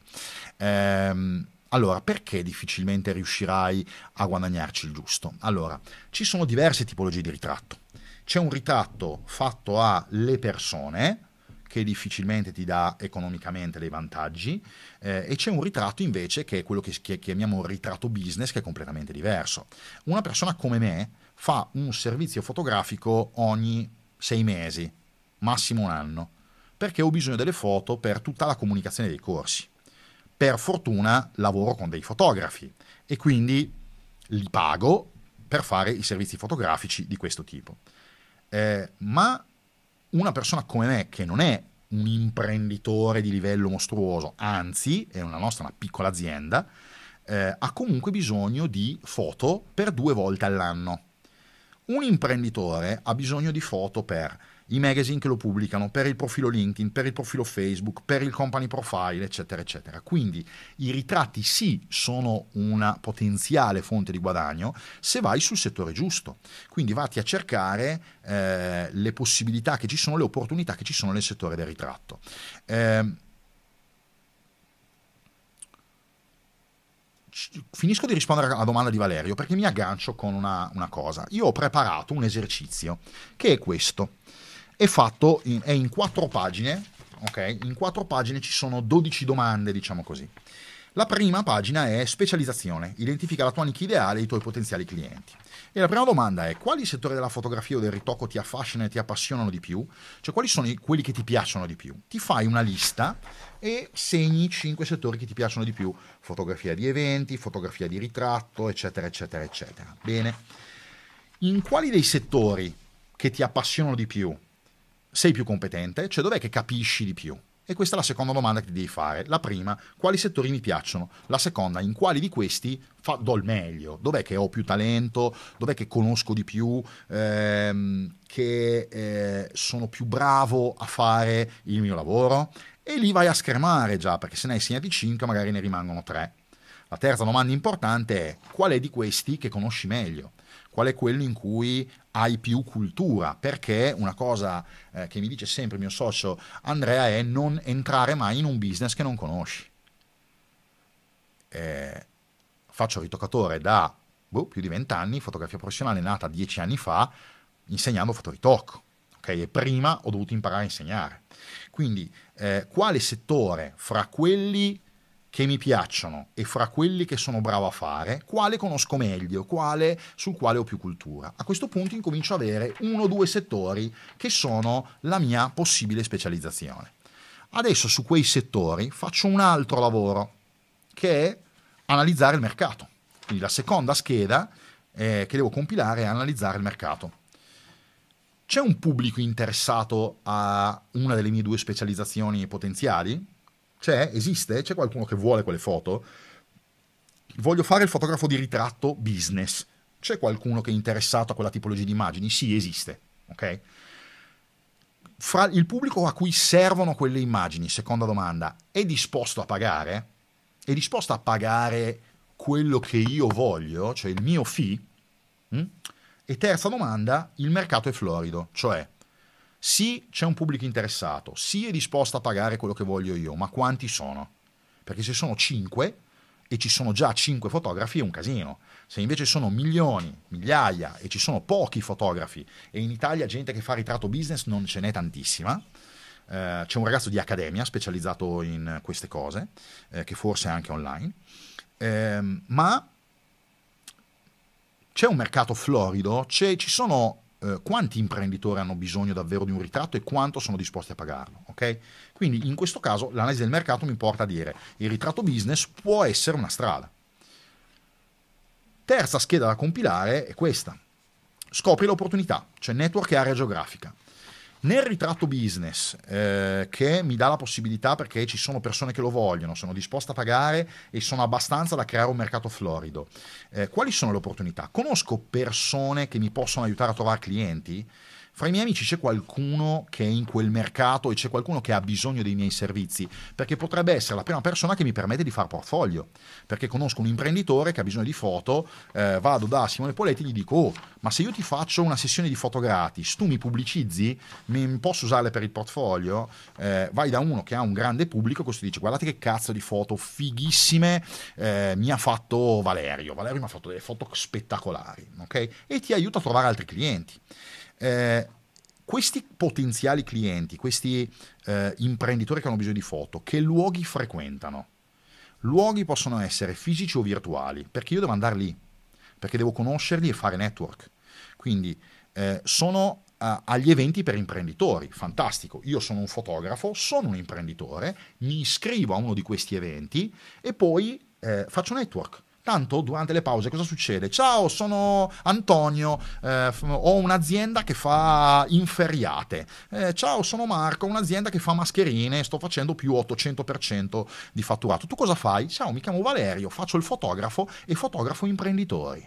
Ehm allora, perché difficilmente riuscirai a guadagnarci il giusto? Allora, ci sono diverse tipologie di ritratto. C'è un ritratto fatto alle persone, che difficilmente ti dà economicamente dei vantaggi, eh, e c'è un ritratto invece che è quello che chiamiamo ritratto business, che è completamente diverso. Una persona come me fa un servizio fotografico ogni sei mesi, massimo un anno, perché ho bisogno delle foto per tutta la comunicazione dei corsi per fortuna lavoro con dei fotografi e quindi li pago per fare i servizi fotografici di questo tipo. Eh, ma una persona come me, che non è un imprenditore di livello mostruoso, anzi è una nostra una piccola azienda, eh, ha comunque bisogno di foto per due volte all'anno. Un imprenditore ha bisogno di foto per i magazine che lo pubblicano, per il profilo LinkedIn, per il profilo Facebook, per il company profile, eccetera, eccetera. Quindi i ritratti sì sono una potenziale fonte di guadagno se vai sul settore giusto. Quindi vatti a cercare eh, le possibilità che ci sono, le opportunità che ci sono nel settore del ritratto. Eh, finisco di rispondere alla domanda di Valerio perché mi aggancio con una, una cosa. Io ho preparato un esercizio che è questo è fatto, in, è in quattro pagine, ok? In quattro pagine ci sono 12 domande, diciamo così. La prima pagina è specializzazione, identifica la tua nicchia ideale e i tuoi potenziali clienti. E la prima domanda è quali settori della fotografia o del ritocco ti affascinano e ti appassionano di più? Cioè quali sono i, quelli che ti piacciono di più? Ti fai una lista e segni i 5 settori che ti piacciono di più, fotografia di eventi, fotografia di ritratto, eccetera, eccetera, eccetera. Bene. In quali dei settori che ti appassionano di più sei più competente, cioè dov'è che capisci di più? E questa è la seconda domanda che ti devi fare. La prima, quali settori mi piacciono? La seconda, in quali di questi fa, do il meglio? Dov'è che ho più talento? Dov'è che conosco di più? Ehm, che eh, sono più bravo a fare il mio lavoro? E lì vai a schermare già, perché se ne hai segnati 5 magari ne rimangono 3. La terza domanda importante è qual è di questi che conosci meglio? Qual è quello in cui hai più cultura, perché una cosa eh, che mi dice sempre il mio socio Andrea è non entrare mai in un business che non conosci. Eh, faccio ritoccatore da boh, più di vent'anni, fotografia professionale nata dieci anni fa, insegnando fotoritocco. Okay? E prima ho dovuto imparare a insegnare. Quindi eh, quale settore fra quelli che mi piacciono e fra quelli che sono bravo a fare, quale conosco meglio, quale, sul quale ho più cultura. A questo punto incomincio ad avere uno o due settori che sono la mia possibile specializzazione. Adesso su quei settori faccio un altro lavoro che è analizzare il mercato. Quindi la seconda scheda eh, che devo compilare è analizzare il mercato. C'è un pubblico interessato a una delle mie due specializzazioni potenziali? C'è? Esiste? C'è qualcuno che vuole quelle foto? Voglio fare il fotografo di ritratto business. C'è qualcuno che è interessato a quella tipologia di immagini? Sì, esiste. Ok? Fra il pubblico a cui servono quelle immagini, seconda domanda, è disposto a pagare? È disposto a pagare quello che io voglio, cioè il mio fee? Mm? E terza domanda, il mercato è florido, cioè sì, c'è un pubblico interessato, sì è disposto a pagare quello che voglio io, ma quanti sono? Perché se sono 5 e ci sono già 5 fotografi è un casino. Se invece sono milioni, migliaia e ci sono pochi fotografi e in Italia gente che fa ritratto business non ce n'è tantissima, eh, c'è un ragazzo di accademia specializzato in queste cose, eh, che forse è anche online, eh, ma c'è un mercato florido, ci sono eh, quanti imprenditori hanno bisogno davvero di un ritratto e quanto sono disposti a pagarlo. Okay? Quindi in questo caso l'analisi del mercato mi porta a dire il ritratto business può essere una strada. Terza scheda da compilare è questa. Scopri l'opportunità, cioè network e area geografica. Nel ritratto business, eh, che mi dà la possibilità perché ci sono persone che lo vogliono, sono disposto a pagare e sono abbastanza da creare un mercato florido, eh, quali sono le opportunità? Conosco persone che mi possono aiutare a trovare clienti? fra i miei amici c'è qualcuno che è in quel mercato e c'è qualcuno che ha bisogno dei miei servizi, perché potrebbe essere la prima persona che mi permette di fare portfolio, perché conosco un imprenditore che ha bisogno di foto, eh, vado da Simone Poletti e gli dico, oh, ma se io ti faccio una sessione di foto gratis, tu mi pubblicizzi, mi posso usarle per il portfolio? Eh, vai da uno che ha un grande pubblico, questo dice, guardate che cazzo di foto fighissime eh, mi ha fatto Valerio, Valerio mi ha fatto delle foto spettacolari, ok? E ti aiuta a trovare altri clienti. Eh, questi potenziali clienti, questi eh, imprenditori che hanno bisogno di foto, che luoghi frequentano? Luoghi possono essere fisici o virtuali, perché io devo andare lì, perché devo conoscerli e fare network. Quindi eh, sono eh, agli eventi per imprenditori, fantastico, io sono un fotografo, sono un imprenditore, mi iscrivo a uno di questi eventi e poi eh, faccio network. Tanto durante le pause cosa succede? Ciao, sono Antonio, eh, ho un'azienda che fa inferriate. Eh, ciao, sono Marco, ho un'azienda che fa mascherine, sto facendo più 800% di fatturato. Tu cosa fai? Ciao, mi chiamo Valerio, faccio il fotografo e fotografo imprenditori.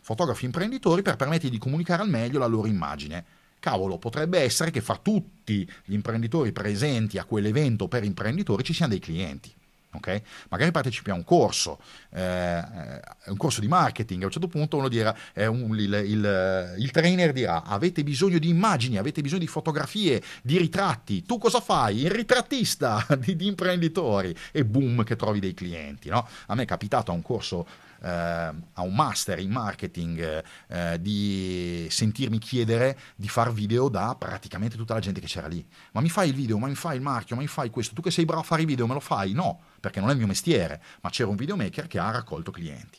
Fotografi imprenditori per permettergli di comunicare al meglio la loro immagine cavolo, potrebbe essere che fra tutti gli imprenditori presenti a quell'evento per imprenditori ci siano dei clienti. Okay? Magari partecipi a un corso, eh, eh, un corso di marketing, a un certo punto uno dirà, eh, un, il, il, il, trainer dirà avete bisogno di immagini, avete bisogno di fotografie, di ritratti, tu cosa fai? Il ritrattista *laughs* di, di imprenditori e boom che trovi dei clienti. No? A me è capitato a un corso eh, a un master in marketing, eh, di sentirmi chiedere di far video da praticamente tutta la gente che c'era lì. Ma mi fai il video, ma mi fai il marchio, ma mi fai questo, tu che sei bravo a fare i video me lo fai? No, perché non è il mio mestiere, ma c'era un videomaker che ha raccolto clienti.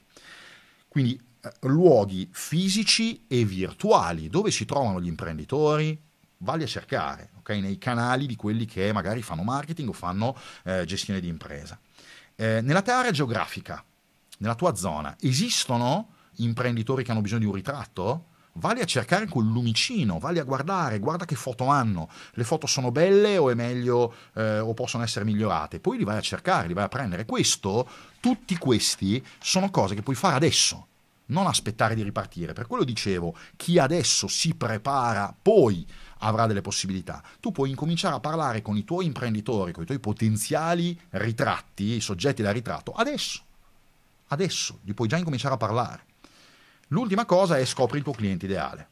Quindi eh, luoghi fisici e virtuali dove si trovano gli imprenditori, vali a cercare okay? nei canali di quelli che magari fanno marketing o fanno eh, gestione di impresa. Eh, nella tua area geografica, nella tua zona esistono imprenditori che hanno bisogno di un ritratto? Vali a cercare col lumicino, vali a guardare, guarda che foto hanno, le foto sono belle o è meglio eh, o possono essere migliorate, poi li vai a cercare, li vai a prendere. Questo, tutti questi sono cose che puoi fare adesso, non aspettare di ripartire. Per quello dicevo, chi adesso si prepara poi avrà delle possibilità. Tu puoi incominciare a parlare con i tuoi imprenditori, con i tuoi potenziali ritratti, soggetti da ritratto, adesso Adesso gli puoi già incominciare a parlare. L'ultima cosa è scopri il tuo cliente ideale.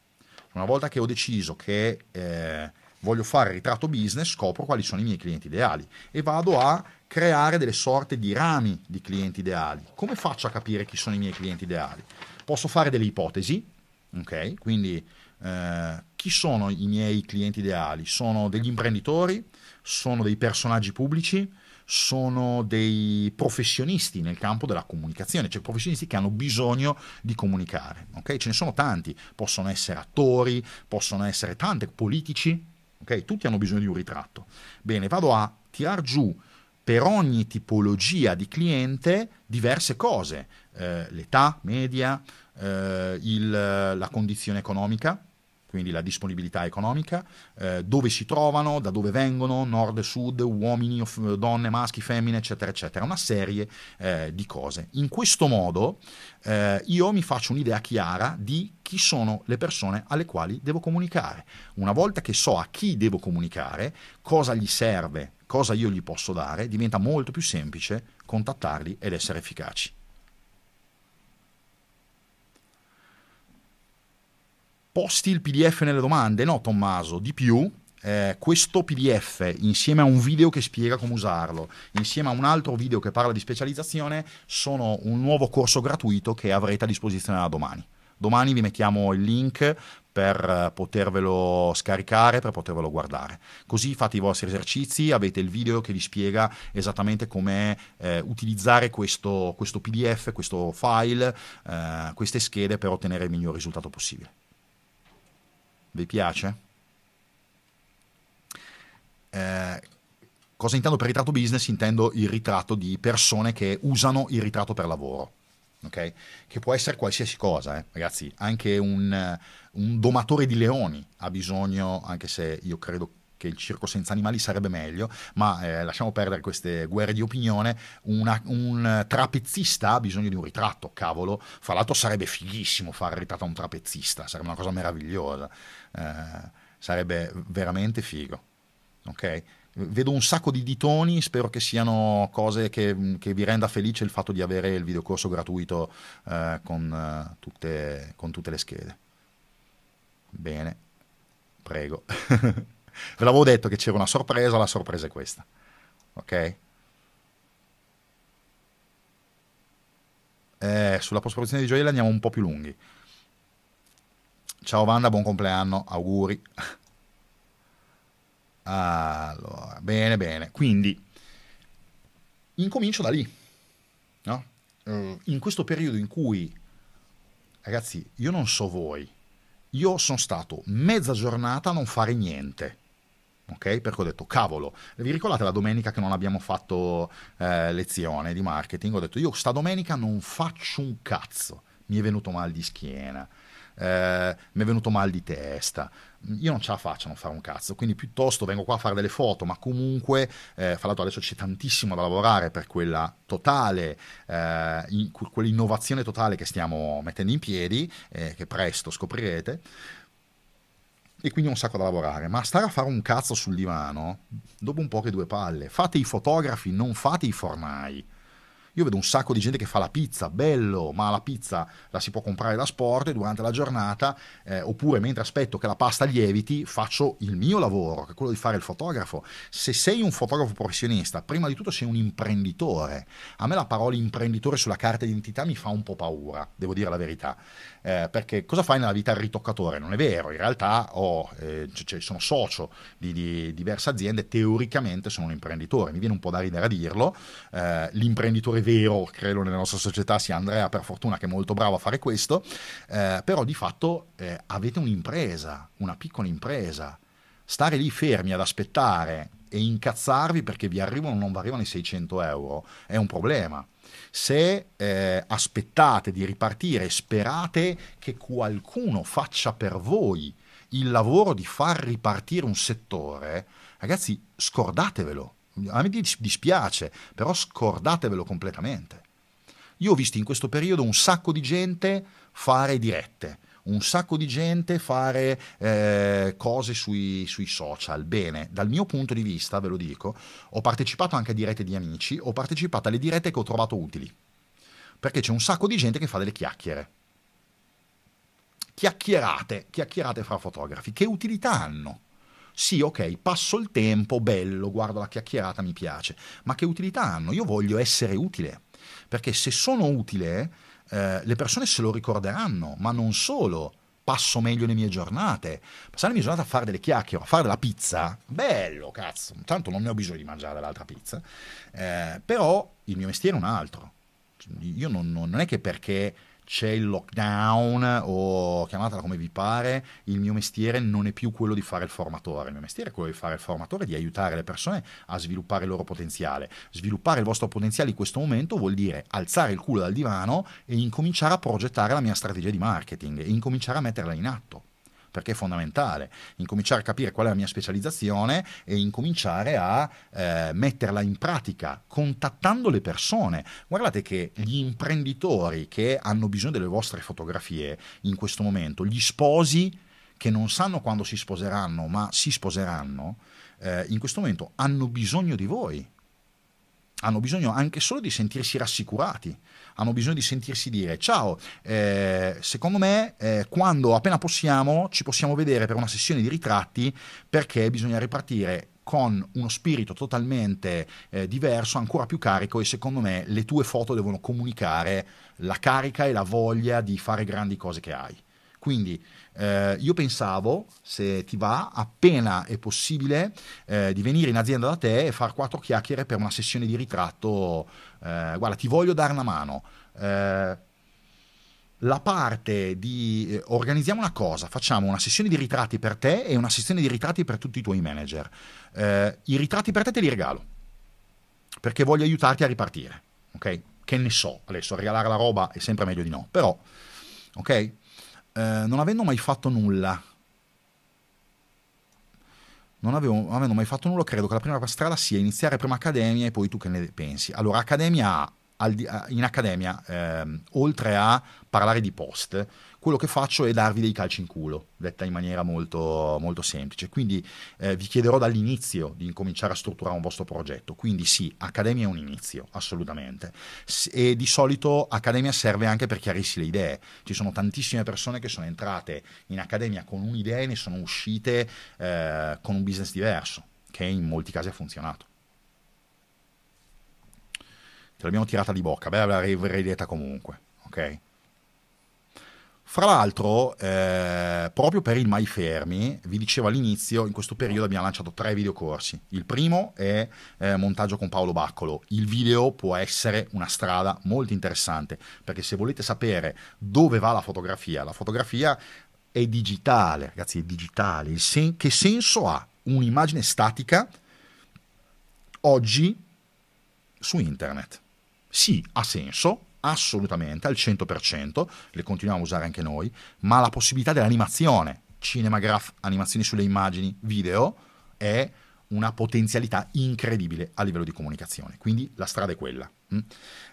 Una volta che ho deciso che eh, voglio fare ritratto business, scopro quali sono i miei clienti ideali e vado a creare delle sorte di rami di clienti ideali. Come faccio a capire chi sono i miei clienti ideali? Posso fare delle ipotesi, ok? Quindi eh, chi sono i miei clienti ideali? Sono degli imprenditori? Sono dei personaggi pubblici? sono dei professionisti nel campo della comunicazione, cioè professionisti che hanno bisogno di comunicare, okay? ce ne sono tanti, possono essere attori, possono essere tanti politici, okay? tutti hanno bisogno di un ritratto. Bene, vado a tirar giù per ogni tipologia di cliente diverse cose, eh, l'età media, eh, il, la condizione economica, quindi la disponibilità economica, eh, dove si trovano, da dove vengono, nord, sud, uomini, donne, maschi, femmine, eccetera, eccetera, una serie eh, di cose. In questo modo eh, io mi faccio un'idea chiara di chi sono le persone alle quali devo comunicare. Una volta che so a chi devo comunicare, cosa gli serve, cosa io gli posso dare, diventa molto più semplice contattarli ed essere efficaci. posti il PDF nelle domande. No, Tommaso, di più. Eh, questo PDF insieme a un video che spiega come usarlo, insieme a un altro video che parla di specializzazione, sono un nuovo corso gratuito che avrete a disposizione da domani. Domani vi mettiamo il link per eh, potervelo scaricare, per potervelo guardare. Così fate i vostri esercizi, avete il video che vi spiega esattamente come eh, utilizzare questo, questo, PDF, questo file, eh, queste schede per ottenere il miglior risultato possibile. Vi piace? Eh, cosa intendo per ritratto business? Intendo il ritratto di persone che usano il ritratto per lavoro. Okay? Che può essere qualsiasi cosa, eh? ragazzi. Anche un, eh, un domatore di leoni ha bisogno, anche se io credo che il circo senza animali sarebbe meglio, ma eh, lasciamo perdere queste guerre di opinione, Una, un trapezzista ha bisogno di un ritratto, cavolo, fra l'altro sarebbe fighissimo fare il ritratto a un trapezzista, sarebbe una cosa meravigliosa, eh, sarebbe veramente figo, ok? Vedo un sacco di ditoni, spero che siano cose che, che vi renda felice il fatto di avere il videocorso gratuito eh, con, eh, tutte, con tutte le schede. Bene, prego. *laughs* Ve l'avevo detto che c'era una sorpresa, la sorpresa è questa. Ok? Eh, sulla post-produzione di gioielli andiamo un po' più lunghi. Ciao Vanda, buon compleanno, auguri. *laughs* Allora, bene, bene. Quindi, incomincio da lì. No? Mm, in questo periodo in cui, ragazzi, io non so voi, io sono stato mezza giornata a non fare niente ok? Perché ho detto, cavolo, vi ricordate la domenica che non abbiamo fatto eh, lezione di marketing? Ho detto, io sta domenica non faccio un cazzo, mi è venuto mal di schiena, eh, mi è venuto mal di testa, io non ce la faccio a non fare un cazzo, quindi piuttosto vengo qua a fare delle foto, ma comunque, eh, fra l'altro adesso c'è tantissimo da lavorare per quella totale, eh, in, quell'innovazione totale che stiamo mettendo in piedi, eh, che presto scoprirete e quindi un sacco da lavorare, ma stare a fare un cazzo sul divano, dopo un po' che due palle, fate i fotografi, non fate i fornai. Io vedo un sacco di gente che fa la pizza, bello, ma la pizza la si può comprare da sport durante la giornata, eh, oppure mentre aspetto che la pasta lieviti faccio il mio lavoro, che è quello di fare il fotografo. Se sei un fotografo professionista, prima di tutto sei un imprenditore. A me la parola imprenditore sulla carta d'identità mi fa un po' paura, devo dire la verità eh, perché cosa fai nella vita il ritoccatore? Non è vero, in realtà oh, eh, cioè, sono socio di, di, diverse aziende, teoricamente sono un imprenditore, mi viene un po' da ridere a dirlo, eh, l'imprenditore vero credo nella nostra società sia Andrea, per fortuna che è molto bravo a fare questo, eh, però di fatto eh, avete un'impresa, una piccola impresa, stare lì fermi ad aspettare e incazzarvi perché vi arrivano o non vi arrivano i 600 euro è un problema. Se eh, aspettate di ripartire sperate che qualcuno faccia per voi il lavoro di far ripartire un settore, ragazzi, scordatevelo. A me dispiace, però scordatevelo completamente. Io ho visto in questo periodo un sacco di gente fare dirette, un sacco di gente fare eh, cose sui, sui, social. Bene, dal mio punto di vista, ve lo dico, ho partecipato anche a dirette di amici, ho partecipato alle dirette che ho trovato utili, perché c'è un sacco di gente che fa delle chiacchiere. Chiacchierate, chiacchierate fra fotografi, che utilità hanno? Sì, ok, passo il tempo, bello, guardo la chiacchierata, mi piace, ma che utilità hanno? Io voglio essere utile, perché se sono utile eh, le persone se lo ricorderanno, ma non solo. Passo meglio le mie giornate. Passare le mie giornate a fare delle chiacchiere, a fare la pizza, bello, cazzo. Tanto non ne ho bisogno di mangiare l'altra pizza. Eh, però il mio mestiere è un altro. Io non, non è che perché c'è il lockdown o chiamatela come vi pare, il mio mestiere non è più quello di fare il formatore, il mio mestiere è quello di fare il formatore, di aiutare le persone a sviluppare il loro potenziale. Sviluppare il vostro potenziale in questo momento vuol dire alzare il culo dal divano e incominciare a progettare la mia strategia di marketing e incominciare a metterla in atto perché è fondamentale, incominciare a capire qual è la mia specializzazione e incominciare a eh, metterla in pratica contattando le persone. Guardate che gli imprenditori che hanno bisogno delle vostre fotografie in questo momento, gli sposi che non sanno quando si sposeranno, ma si sposeranno, eh, in questo momento hanno bisogno di voi. Hanno bisogno anche solo di sentirsi rassicurati hanno bisogno di sentirsi dire ciao, eh, secondo me eh, quando appena possiamo ci possiamo vedere per una sessione di ritratti perché bisogna ripartire con uno spirito totalmente eh, diverso, ancora più carico e secondo me le tue foto devono comunicare la carica e la voglia di fare grandi cose che hai. Quindi eh, io pensavo, se ti va, appena è possibile, eh, di venire in azienda da te e far quattro chiacchiere per una sessione di ritratto. Eh, guarda, ti voglio dare una mano. Eh, la parte di eh, organizziamo una cosa, facciamo una sessione di ritratti per te e una sessione di ritratti per tutti i tuoi manager. Eh, I ritratti per te te li regalo perché voglio aiutarti a ripartire, ok? Che ne so, adesso regalare la roba è sempre meglio di no, però, ok? Eh, non avendo mai fatto nulla, non avevo, avendo mai fatto nulla, credo che la prima strada sia iniziare prima accademia e poi tu che ne pensi. Allora, accademia, in accademia, eh, oltre a parlare di post, quello che faccio è darvi dei calci in culo, detta in maniera molto, molto semplice. Quindi eh, vi chiederò dall'inizio di incominciare a strutturare un vostro progetto. Quindi sì, Accademia è un inizio, assolutamente. E di solito Accademia serve anche per chiarirsi le idee. Ci sono tantissime persone che sono entrate in Accademia con un'idea e ne sono uscite eh, con un business diverso, che in molti casi ha funzionato. Te l'abbiamo tirata di bocca, beh, l'avrei detta comunque, ok? Fra l'altro, eh, proprio per il Mai Fermi, vi dicevo all'inizio, in questo periodo abbiamo lanciato tre videocorsi. Il primo è eh, montaggio con Paolo Baccolo. Il video può essere una strada molto interessante, perché se volete sapere dove va la fotografia, la fotografia è digitale, ragazzi, è digitale. Sen- che senso ha un'immagine statica oggi su internet? Sì, ha senso, assolutamente al 100%, le continuiamo a usare anche noi, ma la possibilità dell'animazione, cinemagraph, animazioni sulle immagini, video, è una potenzialità incredibile a livello di comunicazione. Quindi la strada è quella. Mm.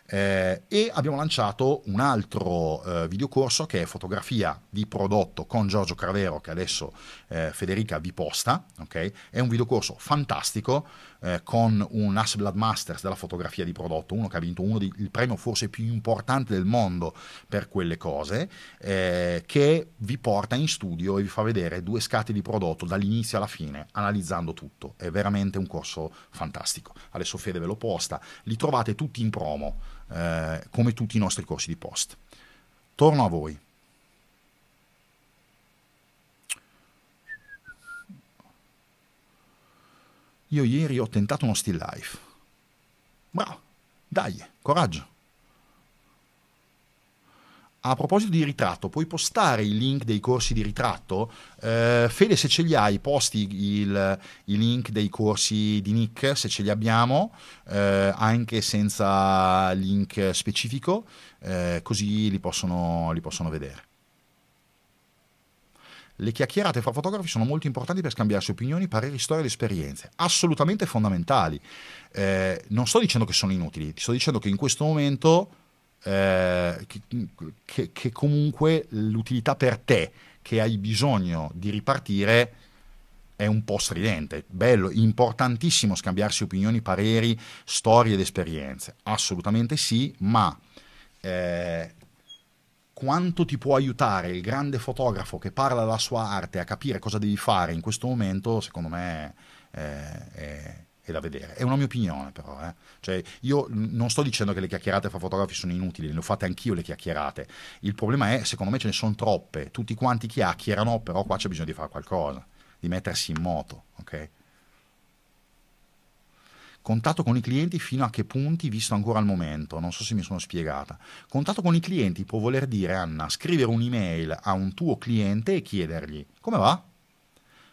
Eh, e abbiamo lanciato un altro eh, videocorso che è fotografia di prodotto con Giorgio Cravero che adesso eh, Federica vi posta. Okay? È un videocorso fantastico eh, con un Hasselblad Masters della fotografia di prodotto, uno che ha vinto uno di, il premio forse più importante del mondo per quelle cose, eh, che vi porta in studio e vi fa vedere due scatti di prodotto dall'inizio alla fine, analizzando tutto. È veramente un corso fantastico. Adesso Fede ve lo posta, li trovate tutti in promo, eh, come tutti i nostri corsi di post. Torno a voi. Io ieri ho tentato uno still life. Bravo, dai, coraggio. A proposito di ritratto, puoi postare i link dei corsi di ritratto? Eh, Fede, se ce li hai, posti il, i link dei corsi di Nick, se ce li abbiamo, eh, anche senza link specifico, eh, così li possono, li possono vedere. Le chiacchierate fra fotografi sono molto importanti per scambiarsi opinioni, pareri, storie ed esperienze, assolutamente fondamentali. Eh, non sto dicendo che sono inutili, ti sto dicendo che in questo momento eh, che, che, comunque l'utilità per te che hai bisogno di ripartire è un po' stridente, bello, importantissimo scambiarsi opinioni, pareri, storie ed esperienze, assolutamente sì, ma eh, quanto ti può aiutare il grande fotografo che parla della sua arte a capire cosa devi fare in questo momento, secondo me è, eh, è, è da vedere. È una mia opinione però. Eh. Cioè, io non sto dicendo che le chiacchierate fra fotografi sono inutili, le ho fatte anch'io le chiacchierate. Il problema è, secondo me ce ne sono troppe, tutti quanti chiacchierano, però qua c'è bisogno di fare qualcosa, di mettersi in moto. ok? contatto con i clienti fino a che punti visto ancora al momento, non so se mi sono spiegata. Contatto con i clienti può voler dire, Anna, scrivere un'email a un tuo cliente e chiedergli come va?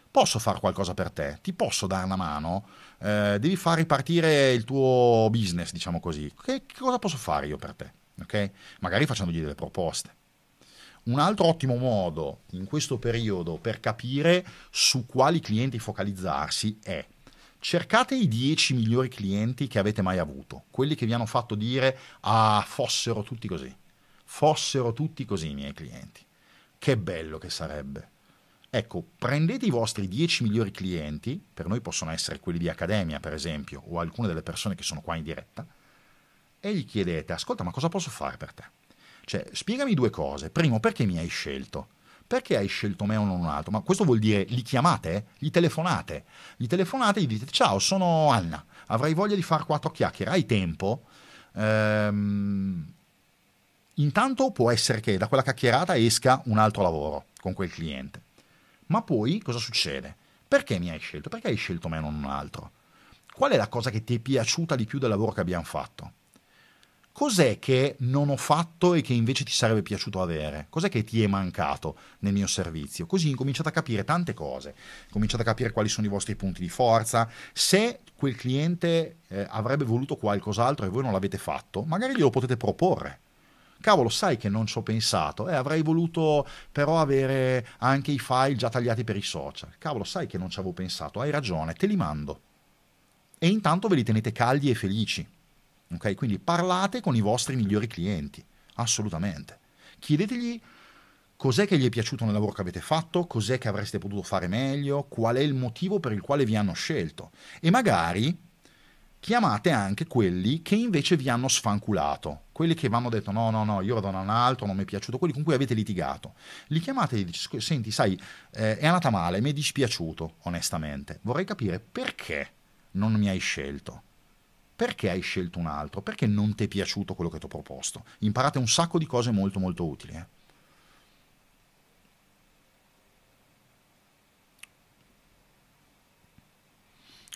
Posso fare qualcosa per te? Ti posso dare una mano? Eh, devi far ripartire il tuo business, diciamo così. Che, che cosa posso fare io per te? Okay? Magari facendogli delle proposte. Un altro ottimo modo in questo periodo per capire su quali clienti focalizzarsi è cercate i 10 migliori clienti che avete mai avuto, quelli che vi hanno fatto dire ah, fossero tutti così, fossero tutti così i miei clienti. Che bello che sarebbe. Ecco, prendete i vostri 10 migliori clienti, per noi possono essere quelli di Accademia, per esempio, o alcune delle persone che sono qua in diretta, e gli chiedete, ascolta, ma cosa posso fare per te? Cioè, spiegami due cose. Primo, perché mi hai scelto? perché hai scelto me o non un altro? Ma questo vuol dire li chiamate, li telefonate, gli telefonate e gli dite ciao sono Anna, avrei voglia di fare quattro chiacchiere, hai tempo? Ehm, intanto può essere che da quella chiacchierata esca un altro lavoro con quel cliente. Ma poi cosa succede? Perché mi hai scelto? Perché hai scelto me o non un altro? Qual è la cosa che ti è piaciuta di più del lavoro che abbiamo fatto? cos'è che non ho fatto e che invece ti sarebbe piaciuto avere? Cos'è che ti è mancato nel mio servizio? Così incominciate a capire tante cose, cominciate a capire quali sono i vostri punti di forza, se quel cliente eh, avrebbe voluto qualcos'altro e voi non l'avete fatto, magari glielo potete proporre. Cavolo, sai che non ci ho pensato, eh, avrei voluto però avere anche i file già tagliati per i social. Cavolo, sai che non ci avevo pensato, hai ragione, te li mando. E intanto ve li tenete caldi e felici Ok? Quindi parlate con i vostri migliori clienti, assolutamente. Chiedetegli cos'è che gli è piaciuto nel lavoro che avete fatto, cos'è che avreste potuto fare meglio, qual è il motivo per il quale vi hanno scelto. E magari chiamate anche quelli che invece vi hanno sfanculato, quelli che vi hanno detto no, no, no, io vado da un altro, non mi è piaciuto, quelli con cui avete litigato. Li chiamate e gli dici, senti, sai, eh, è andata male, mi è dispiaciuto, onestamente, vorrei capire perché non mi hai scelto perché hai scelto un altro? Perché non ti è piaciuto quello che ti ho proposto? Imparate un sacco di cose molto molto utili. Eh?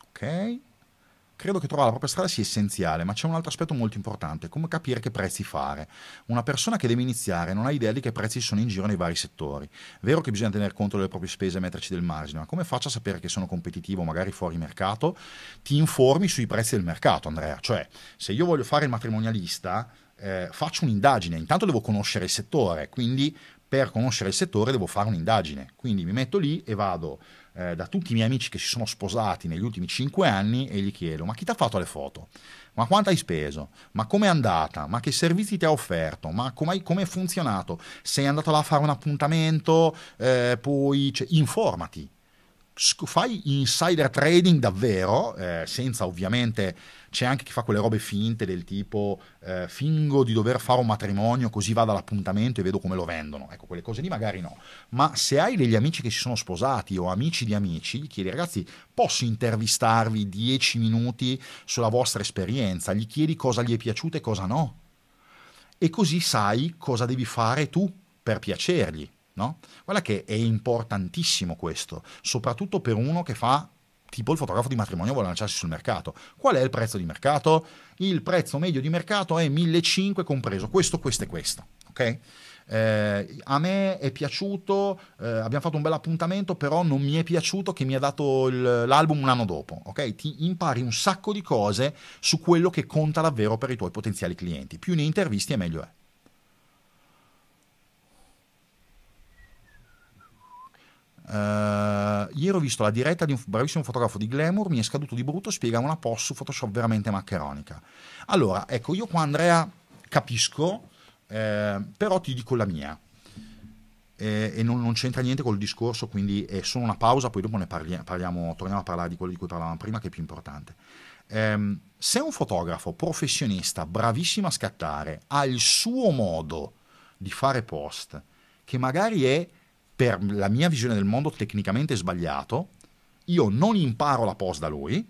Ok credo che trovare la propria strada sia essenziale, ma c'è un altro aspetto molto importante, come capire che prezzi fare. Una persona che deve iniziare non ha idea di che prezzi sono in giro nei vari settori. Vero che bisogna tenere conto delle proprie spese e metterci del margine, ma come faccio a sapere che sono competitivo magari fuori mercato? Ti informi sui prezzi del mercato, Andrea. Cioè, se io voglio fare il matrimonialista, eh, faccio un'indagine, intanto devo conoscere il settore, quindi per conoscere il settore devo fare un'indagine. Quindi mi metto lì e vado eh, da tutti i miei amici che si sono sposati negli ultimi 5 anni e gli chiedo ma chi ti ha fatto le foto? Ma quanto hai speso? Ma com'è andata? Ma che servizi ti ha offerto? Ma come è funzionato? Sei andato là a fare un appuntamento? Eh, poi cioè, informati, fai insider trading davvero, eh, senza ovviamente c'è anche chi fa quelle robe finte del tipo eh, fingo di dover fare un matrimonio così vado all'appuntamento e vedo come lo vendono. Ecco, quelle cose lì magari no. Ma se hai degli amici che si sono sposati o amici di amici, gli chiedi ragazzi posso intervistarvi 10 minuti sulla vostra esperienza, gli chiedi cosa gli è piaciuto e cosa no. E così sai cosa devi fare tu per piacergli No? Guarda che è importantissimo questo, soprattutto per uno che fa tipo il fotografo di matrimonio vuole lanciarsi sul mercato. Qual è il prezzo di mercato? Il prezzo medio di mercato è 1.500 compreso questo, questo e questo. Ok? Eh, a me è piaciuto, eh, abbiamo fatto un bel appuntamento, però non mi è piaciuto che mi ha dato il, l'album un anno dopo. Ok? Ti impari un sacco di cose su quello che conta davvero per i tuoi potenziali clienti. Più ne intervisti e meglio è. Uh, ieri ho visto la diretta di un bravissimo fotografo di Glamour, mi è scaduto di brutto, spiega una post su Photoshop veramente maccheronica. Allora, ecco, io qua Andrea capisco, eh, però ti dico la mia. Eh, e non, non, c'entra niente col discorso, quindi è eh, solo una pausa, poi dopo ne parli- parliamo, torniamo a parlare di quello di cui parlavamo prima, che è più importante. Eh, se un fotografo professionista, bravissimo a scattare, ha il suo modo di fare post, che magari è per la mia visione del mondo tecnicamente sbagliato, io non imparo la post da lui,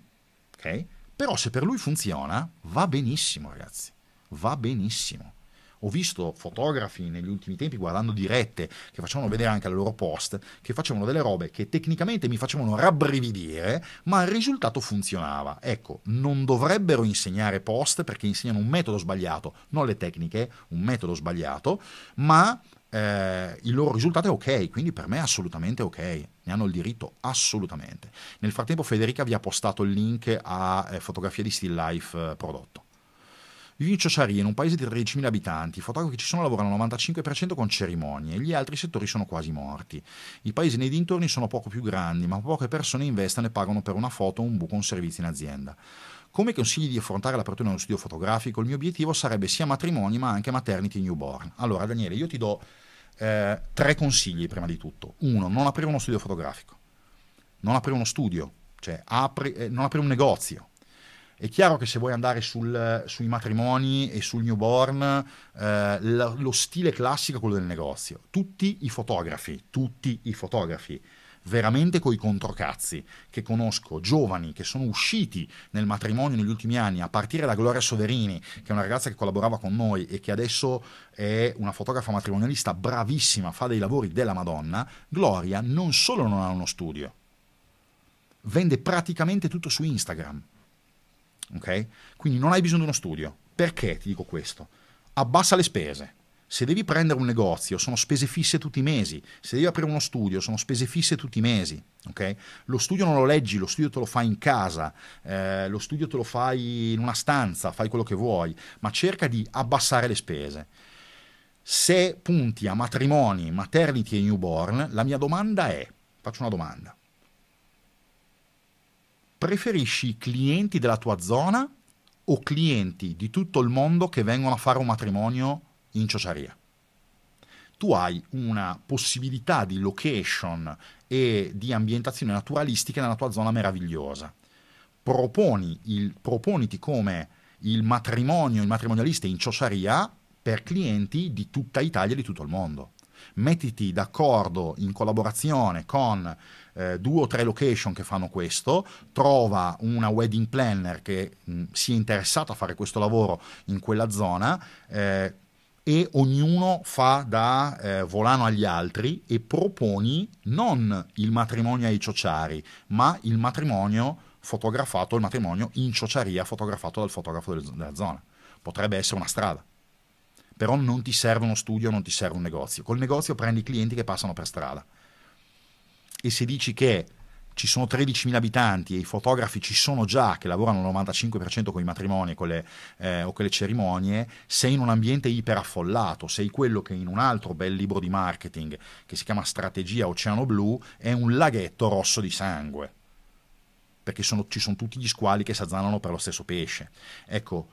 ok? Però se per lui funziona, va benissimo, ragazzi. Va benissimo. Ho visto fotografi negli ultimi tempi guardando dirette che facevano vedere anche le loro post, che facevano delle robe che tecnicamente mi facevano rabbrividire, ma il risultato funzionava. Ecco, non dovrebbero insegnare post perché insegnano un metodo sbagliato, non le tecniche, un metodo sbagliato, ma eh, il loro risultato è ok, quindi per me è assolutamente ok, ne hanno il diritto assolutamente. Nel frattempo Federica vi ha postato il link a eh, fotografie di still life eh, prodotto. in Ciociaria, in un paese di 13.000 abitanti, i fotografi che ci sono lavorano al 95% con cerimonie, gli altri settori sono quasi morti. I paesi nei dintorni sono poco più grandi, ma poche persone investono e pagano per una foto, un buco, o un servizio in azienda. Come consigli di affrontare l'apertura di uno studio fotografico? Il mio obiettivo sarebbe sia matrimoni ma anche maternity newborn. Allora Daniele, io ti do eh, tre consigli prima di tutto. Uno, non aprire uno studio fotografico, non aprire uno studio, cioè apri, eh, non aprire un negozio. È chiaro che se vuoi andare sul, sui matrimoni e sul newborn, eh, lo stile classico è quello del negozio. Tutti i fotografi, tutti i fotografi veramente coi controcazzi, che conosco giovani che sono usciti nel matrimonio negli ultimi anni, a partire da Gloria Soverini, che è una ragazza che collaborava con noi e che adesso è una fotografa matrimonialista bravissima, fa dei lavori della Madonna, Gloria non solo non ha uno studio, vende praticamente tutto su Instagram. Ok? Quindi non hai bisogno di uno studio. Perché ti dico questo? Abbassa le spese se devi prendere un negozio sono spese fisse tutti i mesi, se devi aprire uno studio sono spese fisse tutti i mesi, okay? Lo studio non lo leggi, lo studio te lo fai in casa, eh, lo studio te lo fai in una stanza, fai quello che vuoi, ma cerca di abbassare le spese. Se punti a matrimoni, maternity e newborn, la mia domanda è, faccio una domanda, preferisci clienti della tua zona o clienti di tutto il mondo che vengono a fare un matrimonio in ciociaria. Tu hai una possibilità di location e di ambientazione naturalistica nella tua zona meravigliosa. Proponi il, proponiti come il matrimonio, il matrimonialista in ciociaria per clienti di tutta Italia e di tutto il mondo. Mettiti d'accordo in collaborazione con eh, due o tre location che fanno questo, trova una wedding planner che mh, mm, sia interessata a fare questo lavoro in quella zona, eh, e ognuno fa da eh, volano agli altri e proponi non il matrimonio ai ciociari, ma il matrimonio fotografato, il matrimonio in ciociaria fotografato dal fotografo del, della zona. Potrebbe essere una strada. Però non ti serve uno studio, non ti serve un negozio. Col negozio prendi i clienti che passano per strada. E se dici che ci sono 13.000 abitanti e i fotografi ci sono già, che lavorano al 95% con i matrimoni con le, eh, o con le cerimonie, sei in un ambiente iperaffollato, sei quello che in un altro bel libro di marketing che si chiama Strategia Oceano Blu è un laghetto rosso di sangue, perché sono, ci sono tutti gli squali che s'azzanano per lo stesso pesce. Ecco,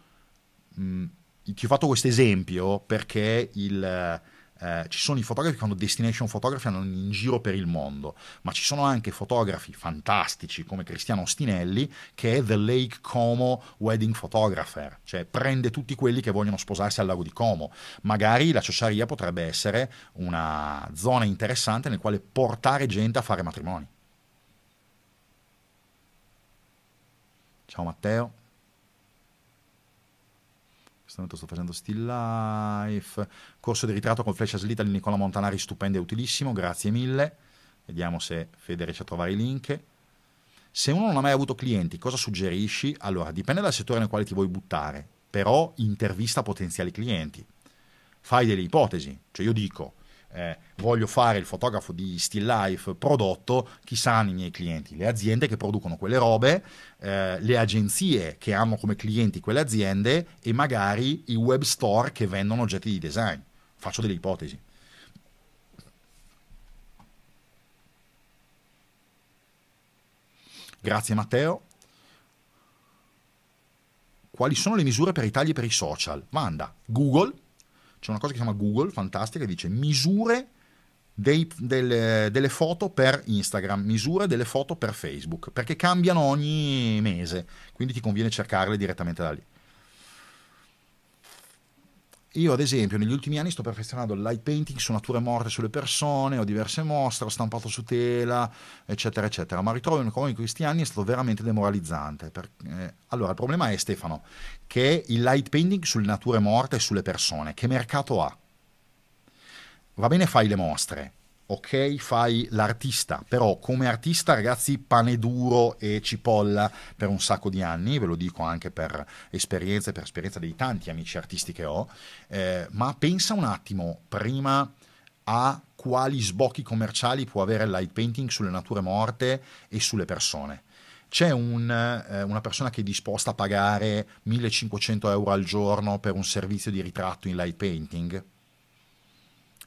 mh, ti ho fatto questo esempio perché il eh, ci sono i fotografi che fanno destination photography, andano in giro per il mondo, ma ci sono anche fotografi fantastici come Cristiano Ostinelli che è The Lake Como Wedding Photographer, cioè prende tutti quelli che vogliono sposarsi al lago di Como. Magari la ciociaria potrebbe essere una zona interessante nel quale portare gente a fare matrimoni. Ciao Matteo momento sto facendo still life, corso di ritratto con flash slita di Nicola Montanari, stupendo e utilissimo, grazie mille. Vediamo se Fede riesce a trovare i link. Se uno non ha mai avuto clienti, cosa suggerisci? Allora, dipende dal settore nel quale ti vuoi buttare, però intervista potenziali clienti. Fai delle ipotesi, cioè io dico, eh, voglio fare il fotografo di still life prodotto, chi sanno i miei clienti? Le aziende che producono quelle robe, eh, le agenzie che hanno come clienti quelle aziende e magari i web store che vendono oggetti di design. Faccio delle ipotesi. Grazie Matteo. Quali sono le misure per i tagli per i social? Manda Google, c'è una cosa che si chiama Google, fantastica, che dice misure dei, delle, delle, foto per Instagram, misure delle foto per Facebook, perché cambiano ogni mese, quindi ti conviene cercarle direttamente da lì. Io ad esempio negli ultimi anni sto perfezionando il light painting su nature morte sulle persone, ho diverse mostre, ho stampato su tela, eccetera, eccetera, ma ritrovo una in questi anni è stato veramente demoralizzante. Perché... Eh, allora, il problema è Stefano, che il light painting sulle nature morte e sulle persone, che mercato ha? Va bene fai le mostre, ok, fai l'artista, però come artista ragazzi pane duro e cipolla per un sacco di anni, ve lo dico anche per esperienza e per esperienza dei tanti amici artisti che ho, eh, ma pensa un attimo prima a quali sbocchi commerciali può avere il light painting sulle nature morte e sulle persone c'è un, eh, una persona che è disposta a pagare 1500 euro al giorno per un servizio di ritratto in light painting?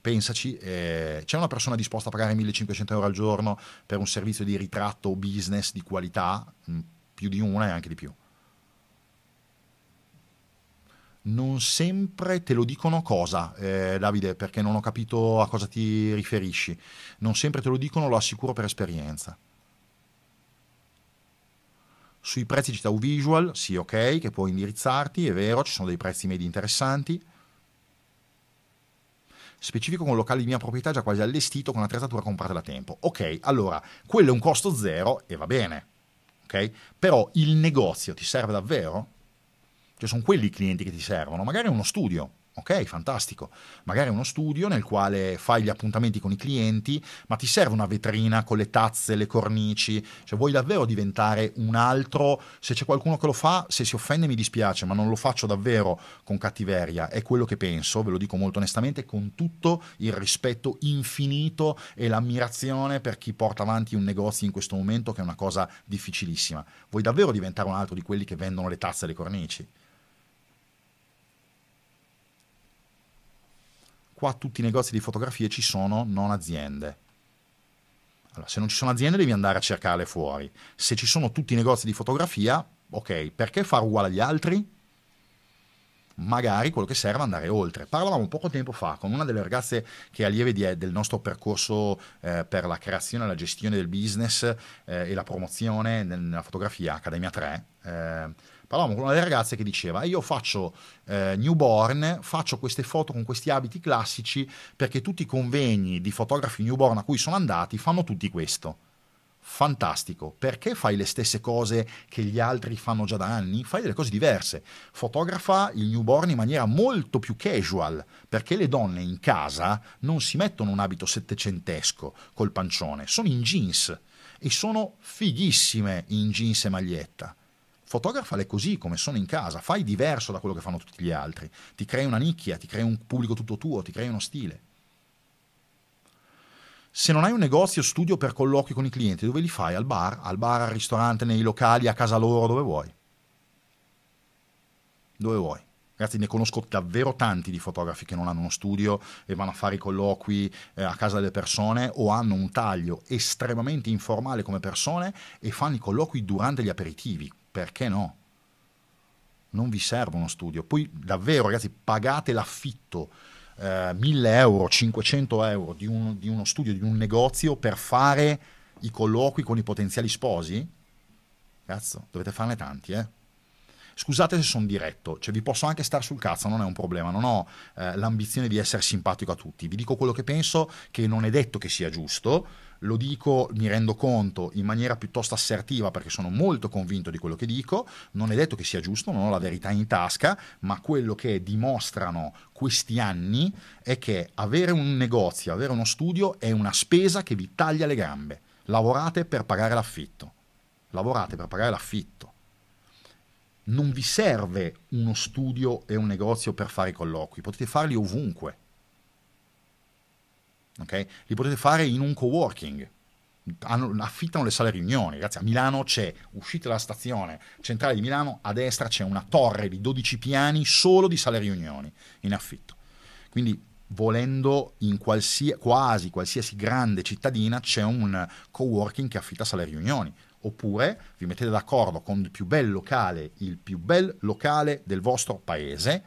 pensaci, eh, c'è una persona disposta a pagare 1500 euro al giorno per un servizio di ritratto o business di qualità? Mm, più di una e anche di più. Non sempre te lo dicono cosa, eh, Davide, perché non ho capito a cosa ti riferisci. Non sempre te lo dicono, lo assicuro per esperienza. Sui prezzi città visual, sì, ok, che puoi indirizzarti, è vero, ci sono dei prezzi medi interessanti specifico con un locale di mia proprietà già quasi allestito con attrezzatura comprata da tempo. Ok, allora quello è un costo zero e va bene, ok? Però il negozio ti serve davvero? Cioè sono quelli i clienti che ti servono, magari uno studio, Ok, fantastico. Magari uno studio nel quale fai gli appuntamenti con i clienti, ma ti serve una vetrina con le tazze, le cornici, cioè vuoi davvero diventare un altro, se c'è qualcuno che lo fa, se si offende mi dispiace, ma non lo faccio davvero con cattiveria, è quello che penso, ve lo dico molto onestamente, con tutto il rispetto infinito e l'ammirazione per chi porta avanti un negozio in questo momento che è una cosa difficilissima. Vuoi davvero diventare un altro di quelli che vendono le tazze e le cornici? Qua tutti i negozi di fotografie ci sono, non aziende. Allora, se non ci sono aziende devi andare a cercarle fuori. Se ci sono tutti i negozi di fotografia, ok, perché fare uguale agli altri? Magari quello che serve è andare oltre. Parlavamo poco tempo fa con una delle ragazze che è allieve di, del nostro percorso eh, per la creazione e la gestione del business eh, e la promozione nella fotografia, Accademia 3. Eh, parlavamo con una delle ragazze che diceva io faccio eh, newborn, faccio queste foto con questi abiti classici perché tutti i convegni di fotografi newborn a cui sono andati fanno tutti questo. Fantastico, perché fai le stesse cose che gli altri fanno già da anni? Fai delle cose diverse. Fotografa il newborn in maniera molto più casual, perché le donne in casa non si mettono un abito settecentesco col pancione, sono in jeans e sono fighissime in jeans e maglietta fotografale così come sono in casa, fai diverso da quello che fanno tutti gli altri, ti crei una nicchia, ti crei un pubblico tutto tuo, ti crei uno stile. Se non hai un negozio studio per colloqui con i clienti, dove li fai? Al bar, al bar, al ristorante, nei locali, a casa loro, dove vuoi. Dove vuoi. Ragazzi, ne conosco davvero tanti di fotografi che non hanno uno studio e vanno a fare i colloqui eh, a casa delle persone o hanno un taglio estremamente informale come persone e fanno i colloqui durante gli aperitivi, perché no? Non vi serve uno studio. Poi davvero ragazzi pagate l'affitto. Eh, 1000 euro, 500 euro di, un, di uno studio, di un negozio per fare i colloqui con i potenziali sposi? Cazzo, dovete farne tanti, eh? Scusate se sono diretto, cioè vi posso anche stare sul cazzo, non è un problema, non ho eh, l'ambizione di essere simpatico a tutti, vi dico quello che penso, che non è detto che sia giusto, lo dico, mi rendo conto in maniera piuttosto assertiva perché sono molto convinto di quello che dico, non è detto che sia giusto, non ho la verità in tasca, ma quello che dimostrano questi anni è che avere un negozio, avere uno studio è una spesa che vi taglia le gambe. Lavorate per pagare l'affitto. Lavorate per pagare l'affitto. Non vi serve uno studio e un negozio per fare i colloqui, potete farli ovunque okay? li potete fare in un co-working. Hanno, affittano le sale riunioni, ragazzi. A Milano c'è, uscite dalla stazione centrale di Milano, a destra c'è una torre di 12 piani solo di sale riunioni in affitto. Quindi volendo in qualsia, quasi qualsiasi grande cittadina c'è un co-working che affitta sale riunioni. Oppure vi mettete d'accordo con il più bel locale, il più bel locale del vostro paese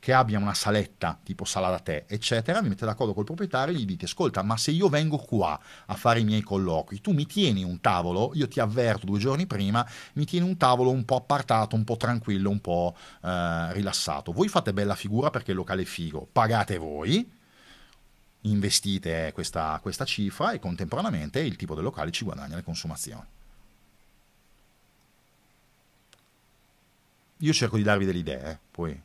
che abbia una saletta tipo sala da te, eccetera, vi mette d'accordo col proprietario e gli dite, ascolta, ma se io vengo qua a fare i miei colloqui, tu mi tieni un tavolo, io ti avverto due giorni prima, mi tieni un tavolo un po' appartato, un po' tranquillo, un po' eh, rilassato. Voi fate bella figura perché il locale è figo, pagate voi, investite questa, questa cifra e contemporaneamente il tipo del locale ci guadagna le consumazioni. Io cerco di darvi delle idee, eh, poi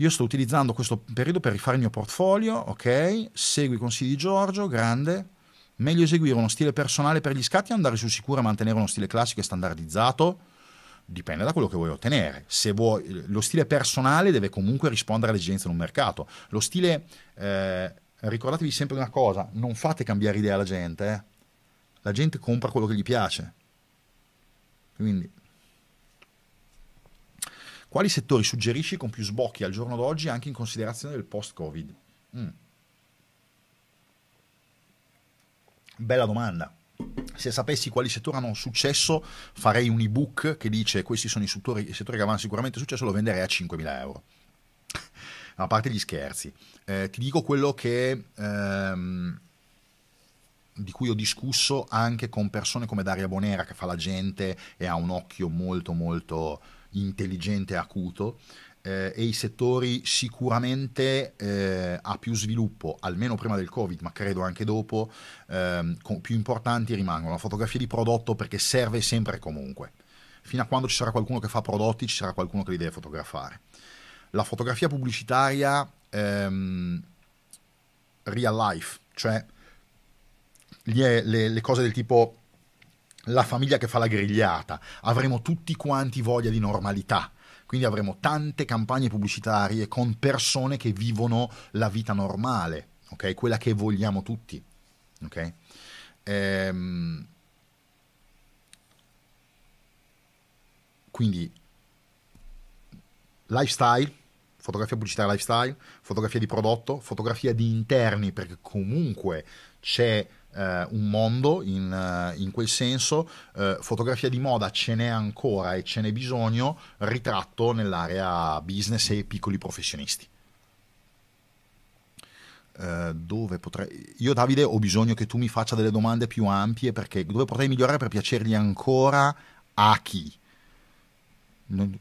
io sto utilizzando questo periodo per rifare il mio portfolio, ok? Segui i consigli di Giorgio, grande. Meglio eseguire uno stile personale per gli scatti e andare su sicuro a mantenere uno stile classico e standardizzato? Dipende da quello che vuoi ottenere. Se vuoi, lo stile personale deve comunque rispondere alle esigenze di un mercato. Lo stile, eh, ricordatevi sempre una cosa, non fate cambiare idea alla gente. Eh? La gente compra quello che gli piace. Quindi quali settori suggerisci con più sbocchi al giorno d'oggi anche in considerazione del post-Covid? Mm. Bella domanda. Se sapessi quali settori hanno successo, farei un ebook che dice questi sono i settori, i settori che avranno sicuramente successo, lo venderei a 5.000 euro. a parte gli scherzi, eh, ti dico quello che... Ehm, di cui ho discusso anche con persone come Daria Bonera che fa la gente e ha un occhio molto molto intelligente e acuto eh, e i settori sicuramente eh, a più sviluppo, almeno prima del Covid, ma credo anche dopo, eh, più importanti rimangono la fotografia di prodotto perché serve sempre e comunque. Fino a quando ci sarà qualcuno che fa prodotti, ci sarà qualcuno che li deve fotografare. La fotografia pubblicitaria ehm, real life, cioè le, le, le cose del tipo la famiglia che fa la grigliata, avremo tutti quanti voglia di normalità. Quindi avremo tante campagne pubblicitarie con persone che vivono la vita normale, okay? quella che vogliamo tutti. Okay? Ehm... Quindi lifestyle, fotografia pubblicitaria lifestyle, fotografia di prodotto, fotografia di interni, perché comunque c'è eh, un mondo in, eh, in quel senso, eh, fotografia di moda ce n'è ancora e ce n'è bisogno, ritratto nell'area business e piccoli professionisti. Eh, dove potrei. Io, Davide, ho bisogno che tu mi faccia delle domande più ampie perché dove potrei migliorare per piacergli ancora a chi?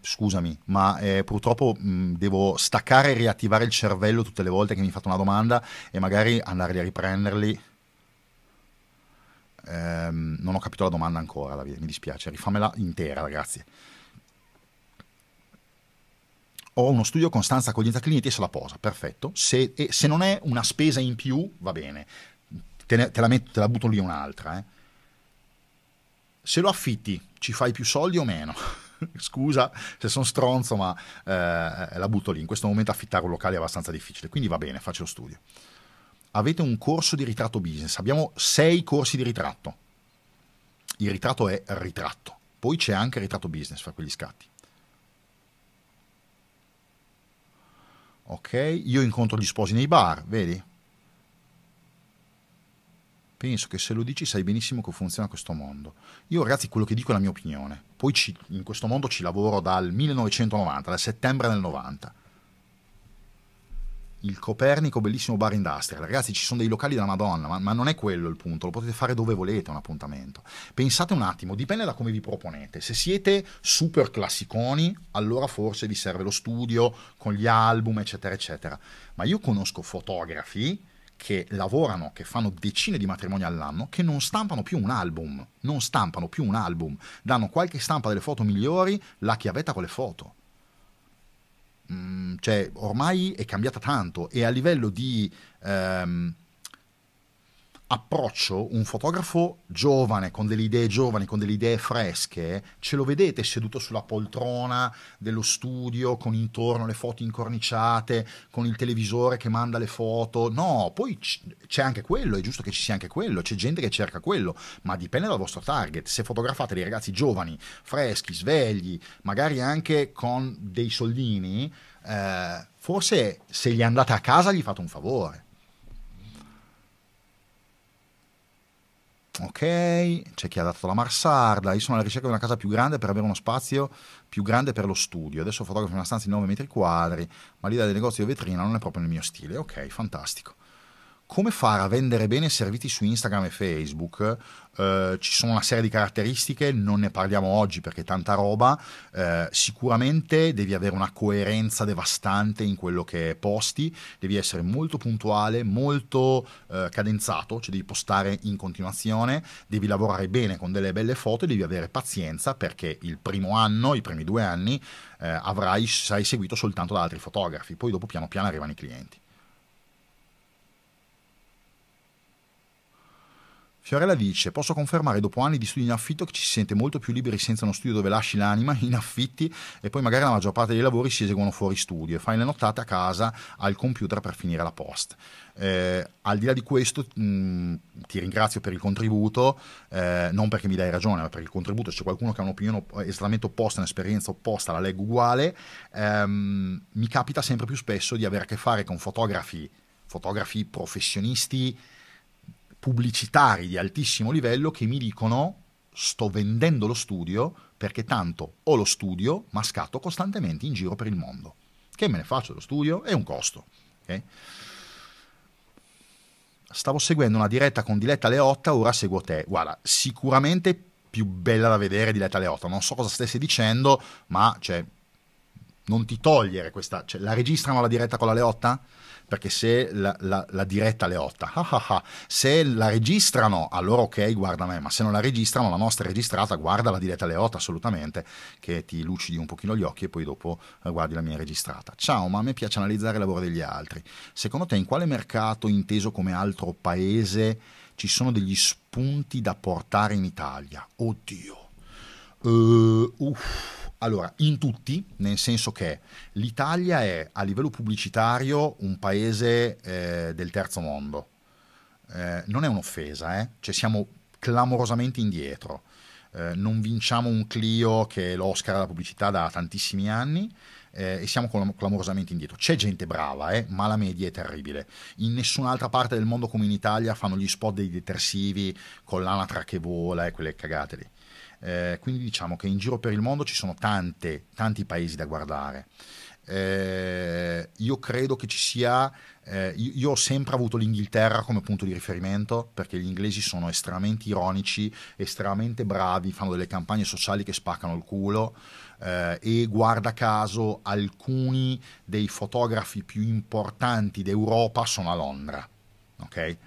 scusami, ma eh, purtroppo mh, mm, devo staccare e riattivare il cervello tutte le volte che mi fate una domanda e magari andarli a riprenderli Ehm, non ho capito la domanda ancora, Davide, mi dispiace, rifamela intera, grazie. Ho uno studio con stanza accoglienza clienti e se la posa, perfetto. Se, se, non è una spesa in più, va bene, te, ne, te, la, metto, te la, butto lì un'altra. Eh. Se lo affitti, ci fai più soldi o meno? *laughs* scusa se sono stronzo, ma eh, eh, la butto lì. In questo momento affittare un locale è abbastanza difficile, quindi va bene, faccio lo studio avete un corso di ritratto business, abbiamo sei corsi di ritratto. Il ritratto è ritratto, poi c'è anche ritratto business fra quegli scatti. Ok, io incontro gli sposi nei bar, vedi? Penso che se lo dici sai benissimo come funziona questo mondo. Io ragazzi quello che dico è la mia opinione. Poi ci, in questo mondo ci lavoro dal 1990, dal settembre del 90 il Copernico, bellissimo bar industrial. Ragazzi, ci sono dei locali della Madonna, ma, ma, non è quello il punto, lo potete fare dove volete un appuntamento. Pensate un attimo, dipende da come vi proponete. Se siete super classiconi, allora forse vi serve lo studio con gli album, eccetera, eccetera. Ma io conosco fotografi che lavorano, che fanno decine di matrimoni all'anno, che non stampano più un album, non stampano più un album, danno qualche stampa delle foto migliori, la chiavetta con le foto mh, mm, cioè, ormai è cambiata tanto e a livello di... Ehm, approccio un fotografo giovane, con delle idee giovani, con delle idee fresche, ce lo vedete seduto sulla poltrona dello studio, con intorno le foto incorniciate, con il televisore che manda le foto. No, poi c'è anche quello, è giusto che ci sia anche quello, c'è gente che cerca quello, ma dipende dal vostro target. Se fotografate dei ragazzi giovani, freschi, svegli, magari anche con dei soldini, eh, forse se li andate a casa gli fate un favore Ok, c'è chi ha dato la marsarda. Io sono alla ricerca di una casa più grande per avere uno spazio più grande per lo studio. Adesso fotografo in una stanza di 9 metri quadri, ma l'idea del negozio di vetrina non è proprio nel mio stile. Ok, fantastico come fare a vendere bene i servizi su Instagram e Facebook. Eh, ci sono una serie di caratteristiche, non ne parliamo oggi perché è tanta roba. Eh, sicuramente devi avere una coerenza devastante in quello che posti, devi essere molto puntuale, molto eh, cadenzato, cioè devi postare in continuazione, devi lavorare bene con delle belle foto e devi avere pazienza perché il primo anno, i primi due anni, eh, avrai, sarai seguito soltanto da altri fotografi, poi dopo piano piano arrivano i clienti. Fiorella dice: Posso confermare dopo anni di studi in affitto che ci si sente molto più liberi senza uno studio dove lasci l'anima in affitti e poi magari la maggior parte dei lavori si eseguono fuori studio e fai le nottate a casa al computer per finire la post. Eh, al di là di questo, mh, ti ringrazio per il contributo, eh, non perché mi dai ragione, ma per il contributo. C'è qualcuno che ha un'opinione estremamente opposta, un'esperienza opposta, la leggo uguale. Ehm, mi capita sempre più spesso di avere a che fare con fotografi, fotografi professionisti pubblicitari di altissimo livello che mi dicono sto vendendo lo studio perché tanto ho lo studio ma scatto costantemente in giro per il mondo. Che me ne faccio lo studio? È un costo. Okay? Stavo seguendo una diretta con Diletta Leotta, ora seguo te. Guarda, sicuramente più bella da vedere Diletta Leotta. Non so cosa stesse dicendo, ma cioè, non ti togliere questa... Cioè, la registrano la diretta con la Leotta? perché se la, la, la diretta le 8, ah ah ah, se la registrano, allora ok, guarda me, ma se non la registrano, la nostra è registrata, guarda la diretta alle 8 assolutamente, che ti lucidi un pochino gli occhi e poi dopo eh, guardi la mia registrata. Ciao, ma a me piace analizzare il lavoro degli altri. Secondo te in quale mercato inteso come altro paese ci sono degli spunti da portare in Italia? Oddio. Uh, uff, allora, in tutti, nel senso che l'Italia è a livello pubblicitario un paese eh, del terzo mondo. Eh, non è un'offesa, eh? cioè siamo clamorosamente indietro. Eh, non vinciamo un Clio che è l'Oscar alla pubblicità da tantissimi anni eh, e siamo clamorosamente indietro. C'è gente brava, eh, ma la media è terribile. In nessun'altra parte del mondo come in Italia fanno gli spot dei detersivi con l'anatra che vola e quelle cagate lì. Eh, quindi diciamo che in giro per il mondo ci sono tante, tanti paesi da guardare. Eh, io credo che ci sia, eh, io, ho sempre avuto l'Inghilterra come punto di riferimento perché gli inglesi sono estremamente ironici, estremamente bravi, fanno delle campagne sociali che spaccano il culo eh, e guarda caso alcuni dei fotografi più importanti d'Europa sono a Londra. Okay?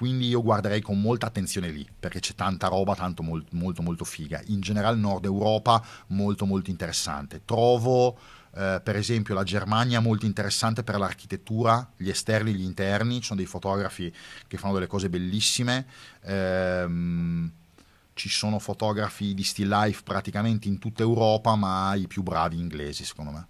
Quindi io guarderei con molta attenzione lì, perché c'è tanta roba, tanto mol- molto molto figa. In generale Nord Europa molto molto interessante. Trovo eh, per esempio la Germania molto interessante per l'architettura, gli esterni, gli interni, ci sono dei fotografi che fanno delle cose bellissime. Ehm, ci sono fotografi di still life praticamente in tutta Europa, ma i più bravi inglesi, secondo me.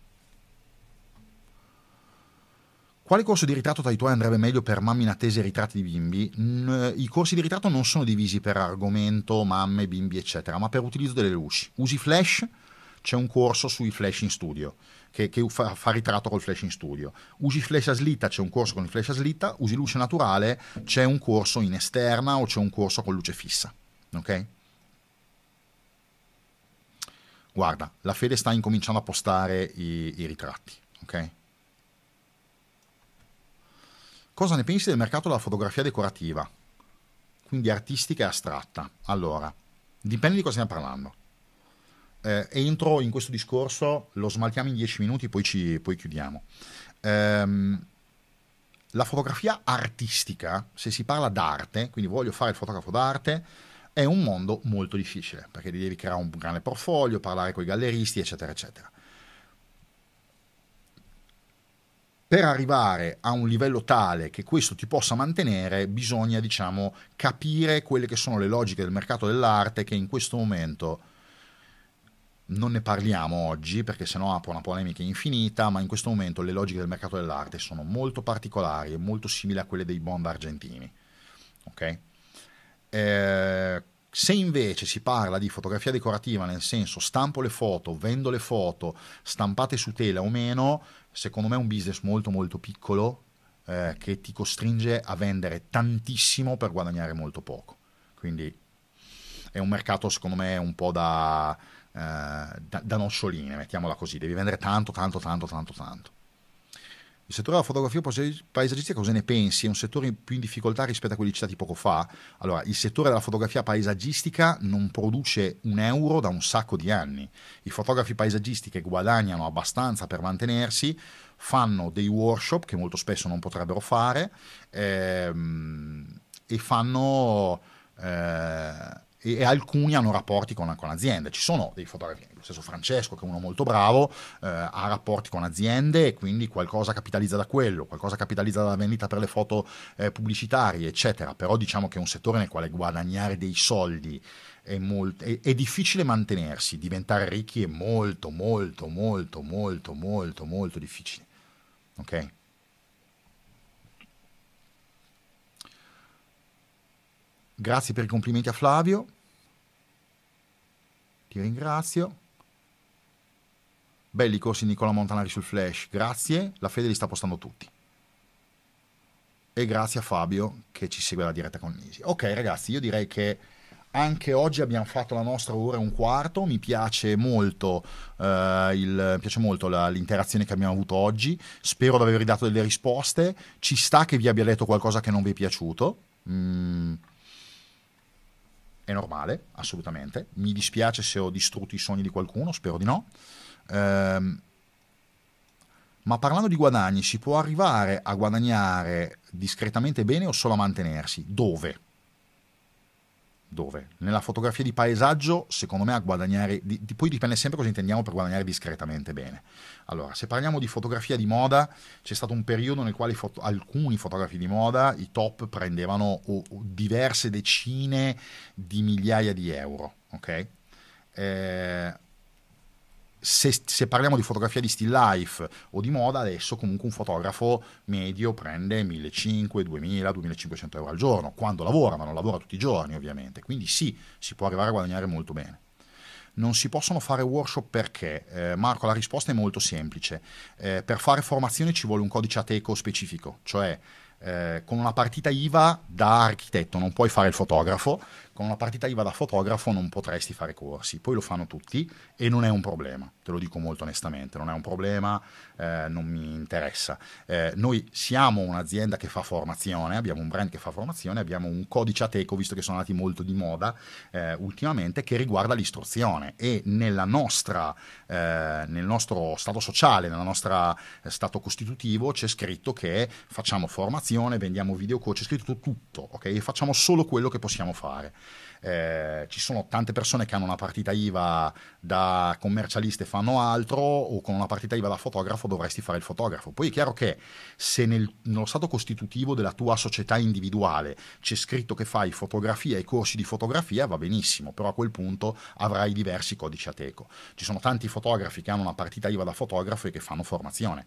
Quale corso di ritratto tra i tuoi andrebbe meglio per mamme in attesa e ritratti di bimbi? N- I corsi di ritratto non sono divisi per argomento, mamme, bimbi, eccetera, ma per utilizzo delle luci. Usi flash? C'è un corso sui flash in studio che, che fa, fa, ritratto col flash in studio. Usi flash a slitta, c'è un corso con il flash a slitta, usi luce naturale, c'è un corso in esterna o c'è un corso con luce fissa. Ok? Guarda, la fede sta incominciando a postare i, i ritratti, ok? Cosa ne pensi del mercato della fotografia decorativa? Quindi artistica e astratta. Allora, dipende di cosa stiamo parlando. Eh, entro in questo discorso, lo smaltiamo in 10 minuti, poi, ci, poi chiudiamo. Ehm, la fotografia artistica, se si parla d'arte, quindi voglio fare il fotografo d'arte, è un mondo molto difficile, perché devi creare un grande portfolio, parlare con i galleristi, eccetera, eccetera. per arrivare a un livello tale che questo ti possa mantenere, bisogna diciamo, capire quelle che sono le logiche del mercato dell'arte che in questo momento non ne parliamo oggi perché sennò apro una polemica infinita, ma in questo momento le logiche del mercato dell'arte sono molto particolari e molto simili a quelle dei bond argentini. Okay? Eh, se invece si parla di fotografia decorativa, nel senso stampo le foto, vendo le foto, stampate su tela o meno, secondo me è un business molto molto piccolo eh, che ti costringe a vendere tantissimo per guadagnare molto poco. Quindi è un mercato secondo me un po' da, eh, da, da noccioline, mettiamola così, devi vendere tanto, tanto, tanto, tanto, tanto. Il settore della fotografia paesaggistica cosa ne pensi? È un settore più in difficoltà rispetto a quelli citati poco fa? Allora, il settore della fotografia paesaggistica non produce un euro da un sacco di anni. I fotografi paesaggisti che guadagnano abbastanza per mantenersi fanno dei workshop che molto spesso non potrebbero fare ehm, e fanno... Eh, e, e alcuni hanno rapporti con, con, aziende. Ci sono dei fotografi, lo stesso Francesco, che è uno molto bravo, eh, ha rapporti con aziende e quindi qualcosa capitalizza da quello, qualcosa capitalizza dalla vendita per le foto eh, pubblicitarie, eccetera. Però diciamo che è un settore nel quale guadagnare dei soldi è, molto, è, è difficile mantenersi, diventare ricchi è molto, molto, molto, molto, molto, molto difficile. Ok? Grazie per i complimenti a Flavio. Ti ringrazio. Belli i corsi di Nicola Montanari sul Flash, grazie. La fede li sta postando tutti. E grazie a Fabio che ci segue la diretta con Nisi. Ok ragazzi, io direi che anche oggi abbiamo fatto la nostra ora e un quarto, mi piace molto, eh, il, piace molto la, l'interazione che abbiamo avuto oggi, spero di avervi dato delle risposte, ci sta che vi abbia detto qualcosa che non vi è piaciuto. Mm è normale, assolutamente. Mi dispiace se ho distrutto i sogni di qualcuno, spero di no. Ehm, ma parlando di guadagni, si può arrivare a guadagnare discretamente bene o solo a mantenersi? Dove? dove? Nella fotografia di paesaggio, secondo me, a guadagnare, di, di, poi dipende sempre cosa intendiamo per guadagnare discretamente bene. Allora, se parliamo di fotografia di moda, c'è stato un periodo nel quale foto, alcuni fotografi di moda, i top, prendevano o, o diverse decine di migliaia di euro, ok? Eh, se, se, parliamo di fotografia di still life o di moda, adesso comunque un fotografo medio prende 1500, 2000, 2500 euro al giorno, quando lavora, ma non lavora tutti i giorni ovviamente, quindi sì, si può arrivare a guadagnare molto bene. Non si possono fare workshop perché? Eh, Marco, la risposta è molto semplice. Eh, per fare formazione ci vuole un codice ateco specifico, cioè eh, con una partita IVA da architetto non puoi fare il fotografo, con una partita IVA da fotografo non potresti fare corsi, poi lo fanno tutti e non è un problema, te lo dico molto onestamente, non è un problema, eh, non mi interessa. Eh, noi siamo un'azienda che fa formazione, abbiamo un brand che fa formazione, abbiamo un codice ateco, visto che sono andati molto di moda eh, ultimamente, che riguarda l'istruzione e nostra, eh, nel nostro stato sociale, nel nostro eh, stato costitutivo c'è scritto che facciamo formazione, vendiamo video coach, c'è scritto tutto, ok? E facciamo solo quello che possiamo fare eh, ci sono tante persone che hanno una partita IVA da commercialista e fanno altro, o con una partita IVA da fotografo dovresti fare il fotografo. Poi è chiaro che se nel, nello stato costitutivo della tua società individuale c'è scritto che fai fotografia e corsi di fotografia, va benissimo, però a quel punto avrai diversi codici ateco. Ci sono tanti fotografi che hanno una partita IVA da fotografo e che fanno formazione.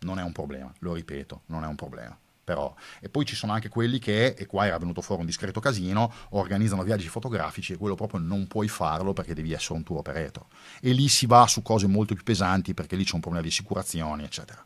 Non è un problema, lo ripeto, non è un problema però. E poi ci sono anche quelli che, e qua era venuto fuori un discreto casino, organizzano viaggi fotografici e quello proprio non puoi farlo perché devi essere un tuo operator. E lì si va su cose molto più pesanti perché lì c'è un problema di assicurazioni, eccetera.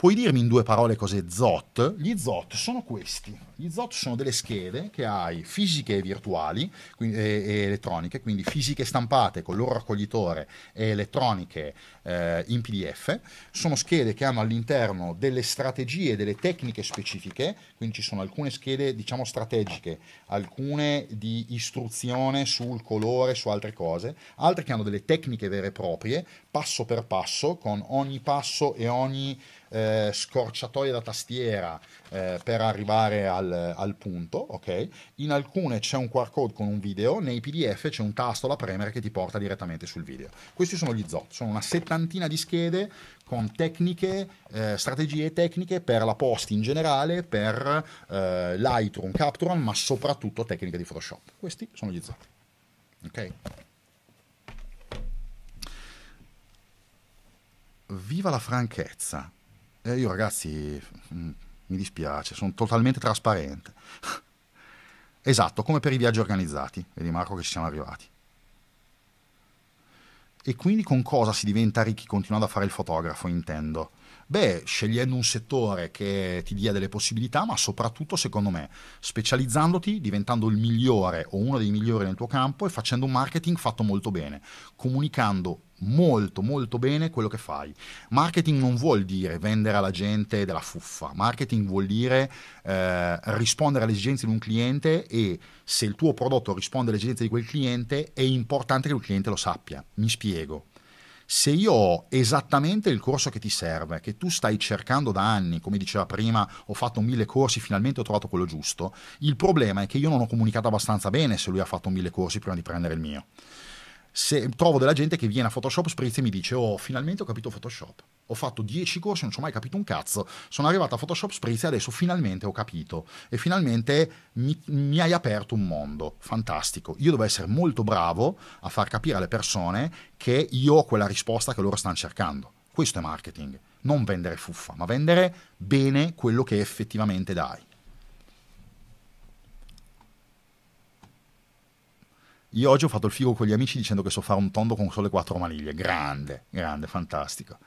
Puoi dirmi in due parole cos'è ZOT? Gli ZOT sono questi. Gli ZOT sono delle schede che hai fisiche e virtuali quindi, e, e, elettroniche, quindi fisiche stampate con il loro raccoglitore e elettroniche eh, in PDF. Sono schede che hanno all'interno delle strategie, delle tecniche specifiche, quindi ci sono alcune schede diciamo strategiche, alcune di istruzione sul colore, su altre cose, altre che hanno delle tecniche vere e proprie, passo per passo, con ogni passo e ogni eh, scorciatoie da tastiera eh, per arrivare al, al, punto, ok? In alcune c'è un QR code con un video, nei PDF c'è un tasto da premere che ti porta direttamente sul video. Questi sono gli ZOT, sono una settantina di schede con tecniche, eh, strategie tecniche per la post in generale, per eh, Lightroom, Capturon, ma soprattutto tecniche di Photoshop. Questi sono gli ZOT. Ok? Viva la franchezza! Eh, io ragazzi, mm, mi dispiace, sono totalmente trasparente. *laughs* esatto, come per i viaggi organizzati, vedi Marco che ci siamo arrivati. E quindi con cosa si diventa ricchi continuando a fare il fotografo, intendo? Beh, scegliendo un settore che ti dia delle possibilità, ma soprattutto, secondo me, specializzandoti, diventando il migliore o uno dei migliori nel tuo campo e facendo un marketing fatto molto bene, comunicando molto molto bene quello che fai. Marketing non vuol dire vendere alla gente della fuffa, marketing vuol dire eh, rispondere alle esigenze di un cliente e se il tuo prodotto risponde alle esigenze di quel cliente è importante che il cliente lo sappia. Mi spiego se io ho esattamente il corso che ti serve, che tu stai cercando da anni, come diceva prima, ho fatto mille corsi, finalmente ho trovato quello giusto, il problema è che io non ho comunicato abbastanza bene se lui ha fatto mille corsi prima di prendere il mio se trovo della gente che viene a Photoshop Spritz e mi dice oh finalmente ho capito Photoshop ho fatto 10 corsi non ci ho mai capito un cazzo sono arrivato a Photoshop Spritz e adesso finalmente ho capito e finalmente mi, mi, hai aperto un mondo fantastico io devo essere molto bravo a far capire alle persone che io ho quella risposta che loro stanno cercando questo è marketing non vendere fuffa ma vendere bene quello che effettivamente dai Io oggi ho fatto il figo con gli amici dicendo che so fare un tondo con sole quattro maniglie. Grande, grande, fantastico.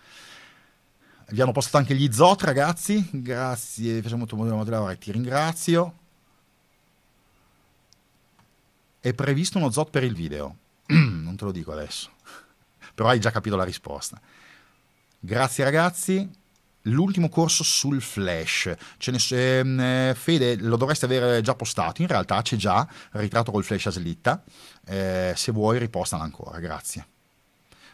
Vi hanno postato anche gli zot, ragazzi. Grazie, vi faccio molto modo di lavorare, ti ringrazio. È previsto uno zot per il video. *clears throat* non te lo dico adesso. *laughs* Però hai già capito la risposta. Grazie ragazzi l'ultimo corso sul flash. Ce ne, ehm, Fede, lo dovresti avere già postato, in realtà c'è già ritratto col flash a slitta. Eh, se vuoi ripostala ancora, grazie.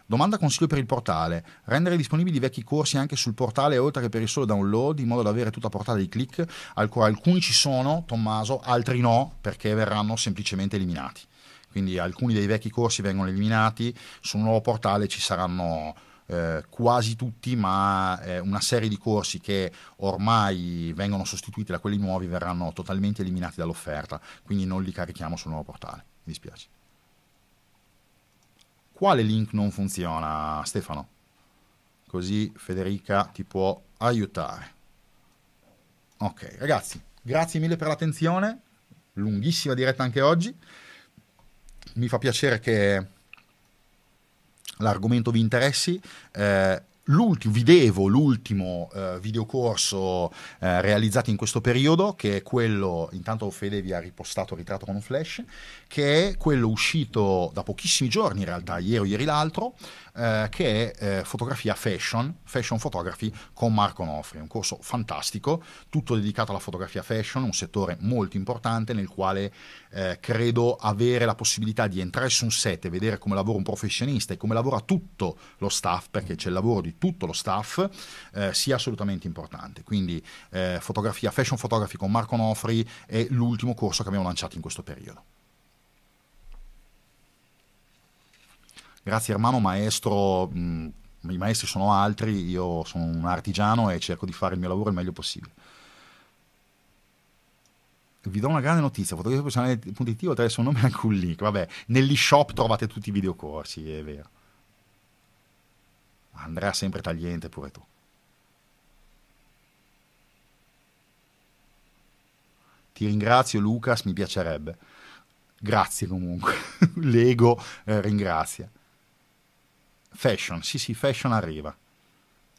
Domanda consiglio per il portale. Rendere disponibili i vecchi corsi anche sul portale oltre che per il solo download in modo da avere tutta portata di click. Alcuni ci sono, Tommaso, altri no perché verranno semplicemente eliminati. Quindi alcuni dei vecchi corsi vengono eliminati, sul nuovo portale ci saranno eh, quasi tutti, ma eh, una serie di corsi che ormai vengono sostituiti da quelli nuovi verranno totalmente eliminati dall'offerta, quindi non li carichiamo sul nuovo portale, mi dispiace. Quale link non funziona, Stefano? Così Federica ti può aiutare. Ok, ragazzi, grazie mille per l'attenzione, lunghissima diretta anche oggi. Mi fa piacere che l'argomento vi interessi. Eh, l'ultimo, vi l'ultimo eh, videocorso eh, realizzato in questo periodo, che è quello, intanto Fede vi ha ripostato il ritratto con un flash, che è quello uscito da pochissimi giorni in realtà, ieri o ieri l'altro, eh, che è eh, fotografia fashion, fashion photography con Marco Onofri, un corso fantastico, tutto dedicato alla fotografia fashion, un settore molto importante nel quale eh, credo avere la possibilità di entrare su un set e vedere come lavora un professionista e come lavora tutto lo staff, perché c'è il lavoro di tutto lo staff, eh, sia assolutamente importante. Quindi eh, fotografia, fashion photography con Marco Onofri è l'ultimo corso che abbiamo lanciato in questo periodo. Grazie hermano maestro, mh, mm, i maestri sono altri, io sono un artigiano e cerco di fare il mio lavoro il meglio possibile. Vi do una grande notizia, fotografia.it oltre adesso un nome anche un link, vabbè, negli shop trovate tutti i videocorsi, è vero. Andrea sempre tagliente pure tu. Ti ringrazio Lucas, mi piacerebbe. Grazie comunque. *laughs* Lego eh, ringrazia. Fashion, sì sì, Fashion arriva.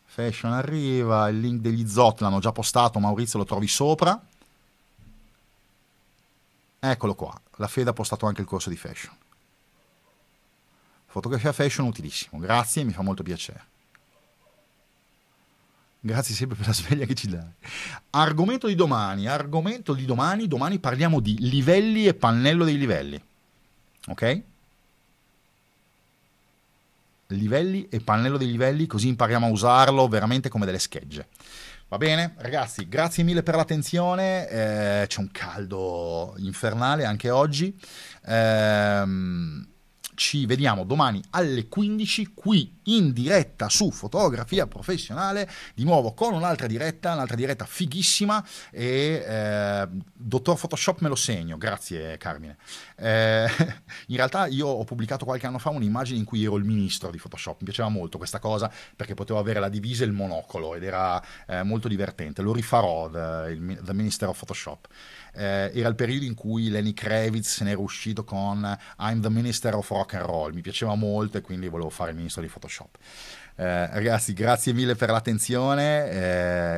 Fashion arriva, il link degli Zot l'hanno già postato, Maurizio lo trovi sopra. Eccolo qua, la Fede ha postato anche il corso di Fashion. Fotografia Fashion utilissimo, grazie, mi fa molto piacere. Grazie sempre per la sveglia che ci dai. Argomento di domani, argomento di domani, domani parliamo di livelli e pannello dei livelli. Ok? livelli e pannello dei livelli così impariamo a usarlo veramente come delle schegge. Va bene, ragazzi, grazie mille per l'attenzione. Eh, c'è un caldo infernale anche oggi. Ehm ci vediamo domani alle 15 qui in diretta su Fotografia Professionale, di nuovo con un'altra diretta, un'altra diretta fighissima e eh, dottor Photoshop me lo segno, grazie Carmine. Eh, *laughs* in realtà io ho pubblicato qualche anno fa un'immagine in cui ero il ministro di Photoshop, mi piaceva molto questa cosa perché potevo avere la divisa e il monocolo ed era eh, molto divertente, lo rifarò, The, eh, the Minister of Photoshop eh, era il periodo in cui Lenny Kravitz se n'era uscito con I'm the Minister of Rock and Roll, mi piaceva molto e quindi volevo fare il ministro di Photoshop. Eh, ragazzi, grazie mille per l'attenzione,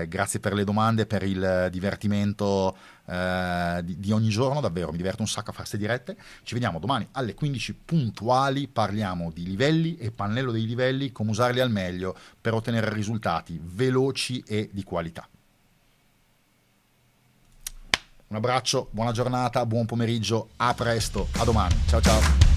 eh, grazie per le domande, per il divertimento eh, di, di, ogni giorno, davvero mi diverto un sacco a fare queste dirette. Ci vediamo domani alle 15 puntuali, parliamo di livelli e pannello dei livelli, come usarli al meglio per ottenere risultati veloci e di qualità. Un abbraccio, buona giornata, buon pomeriggio, a presto, a domani. Ciao ciao.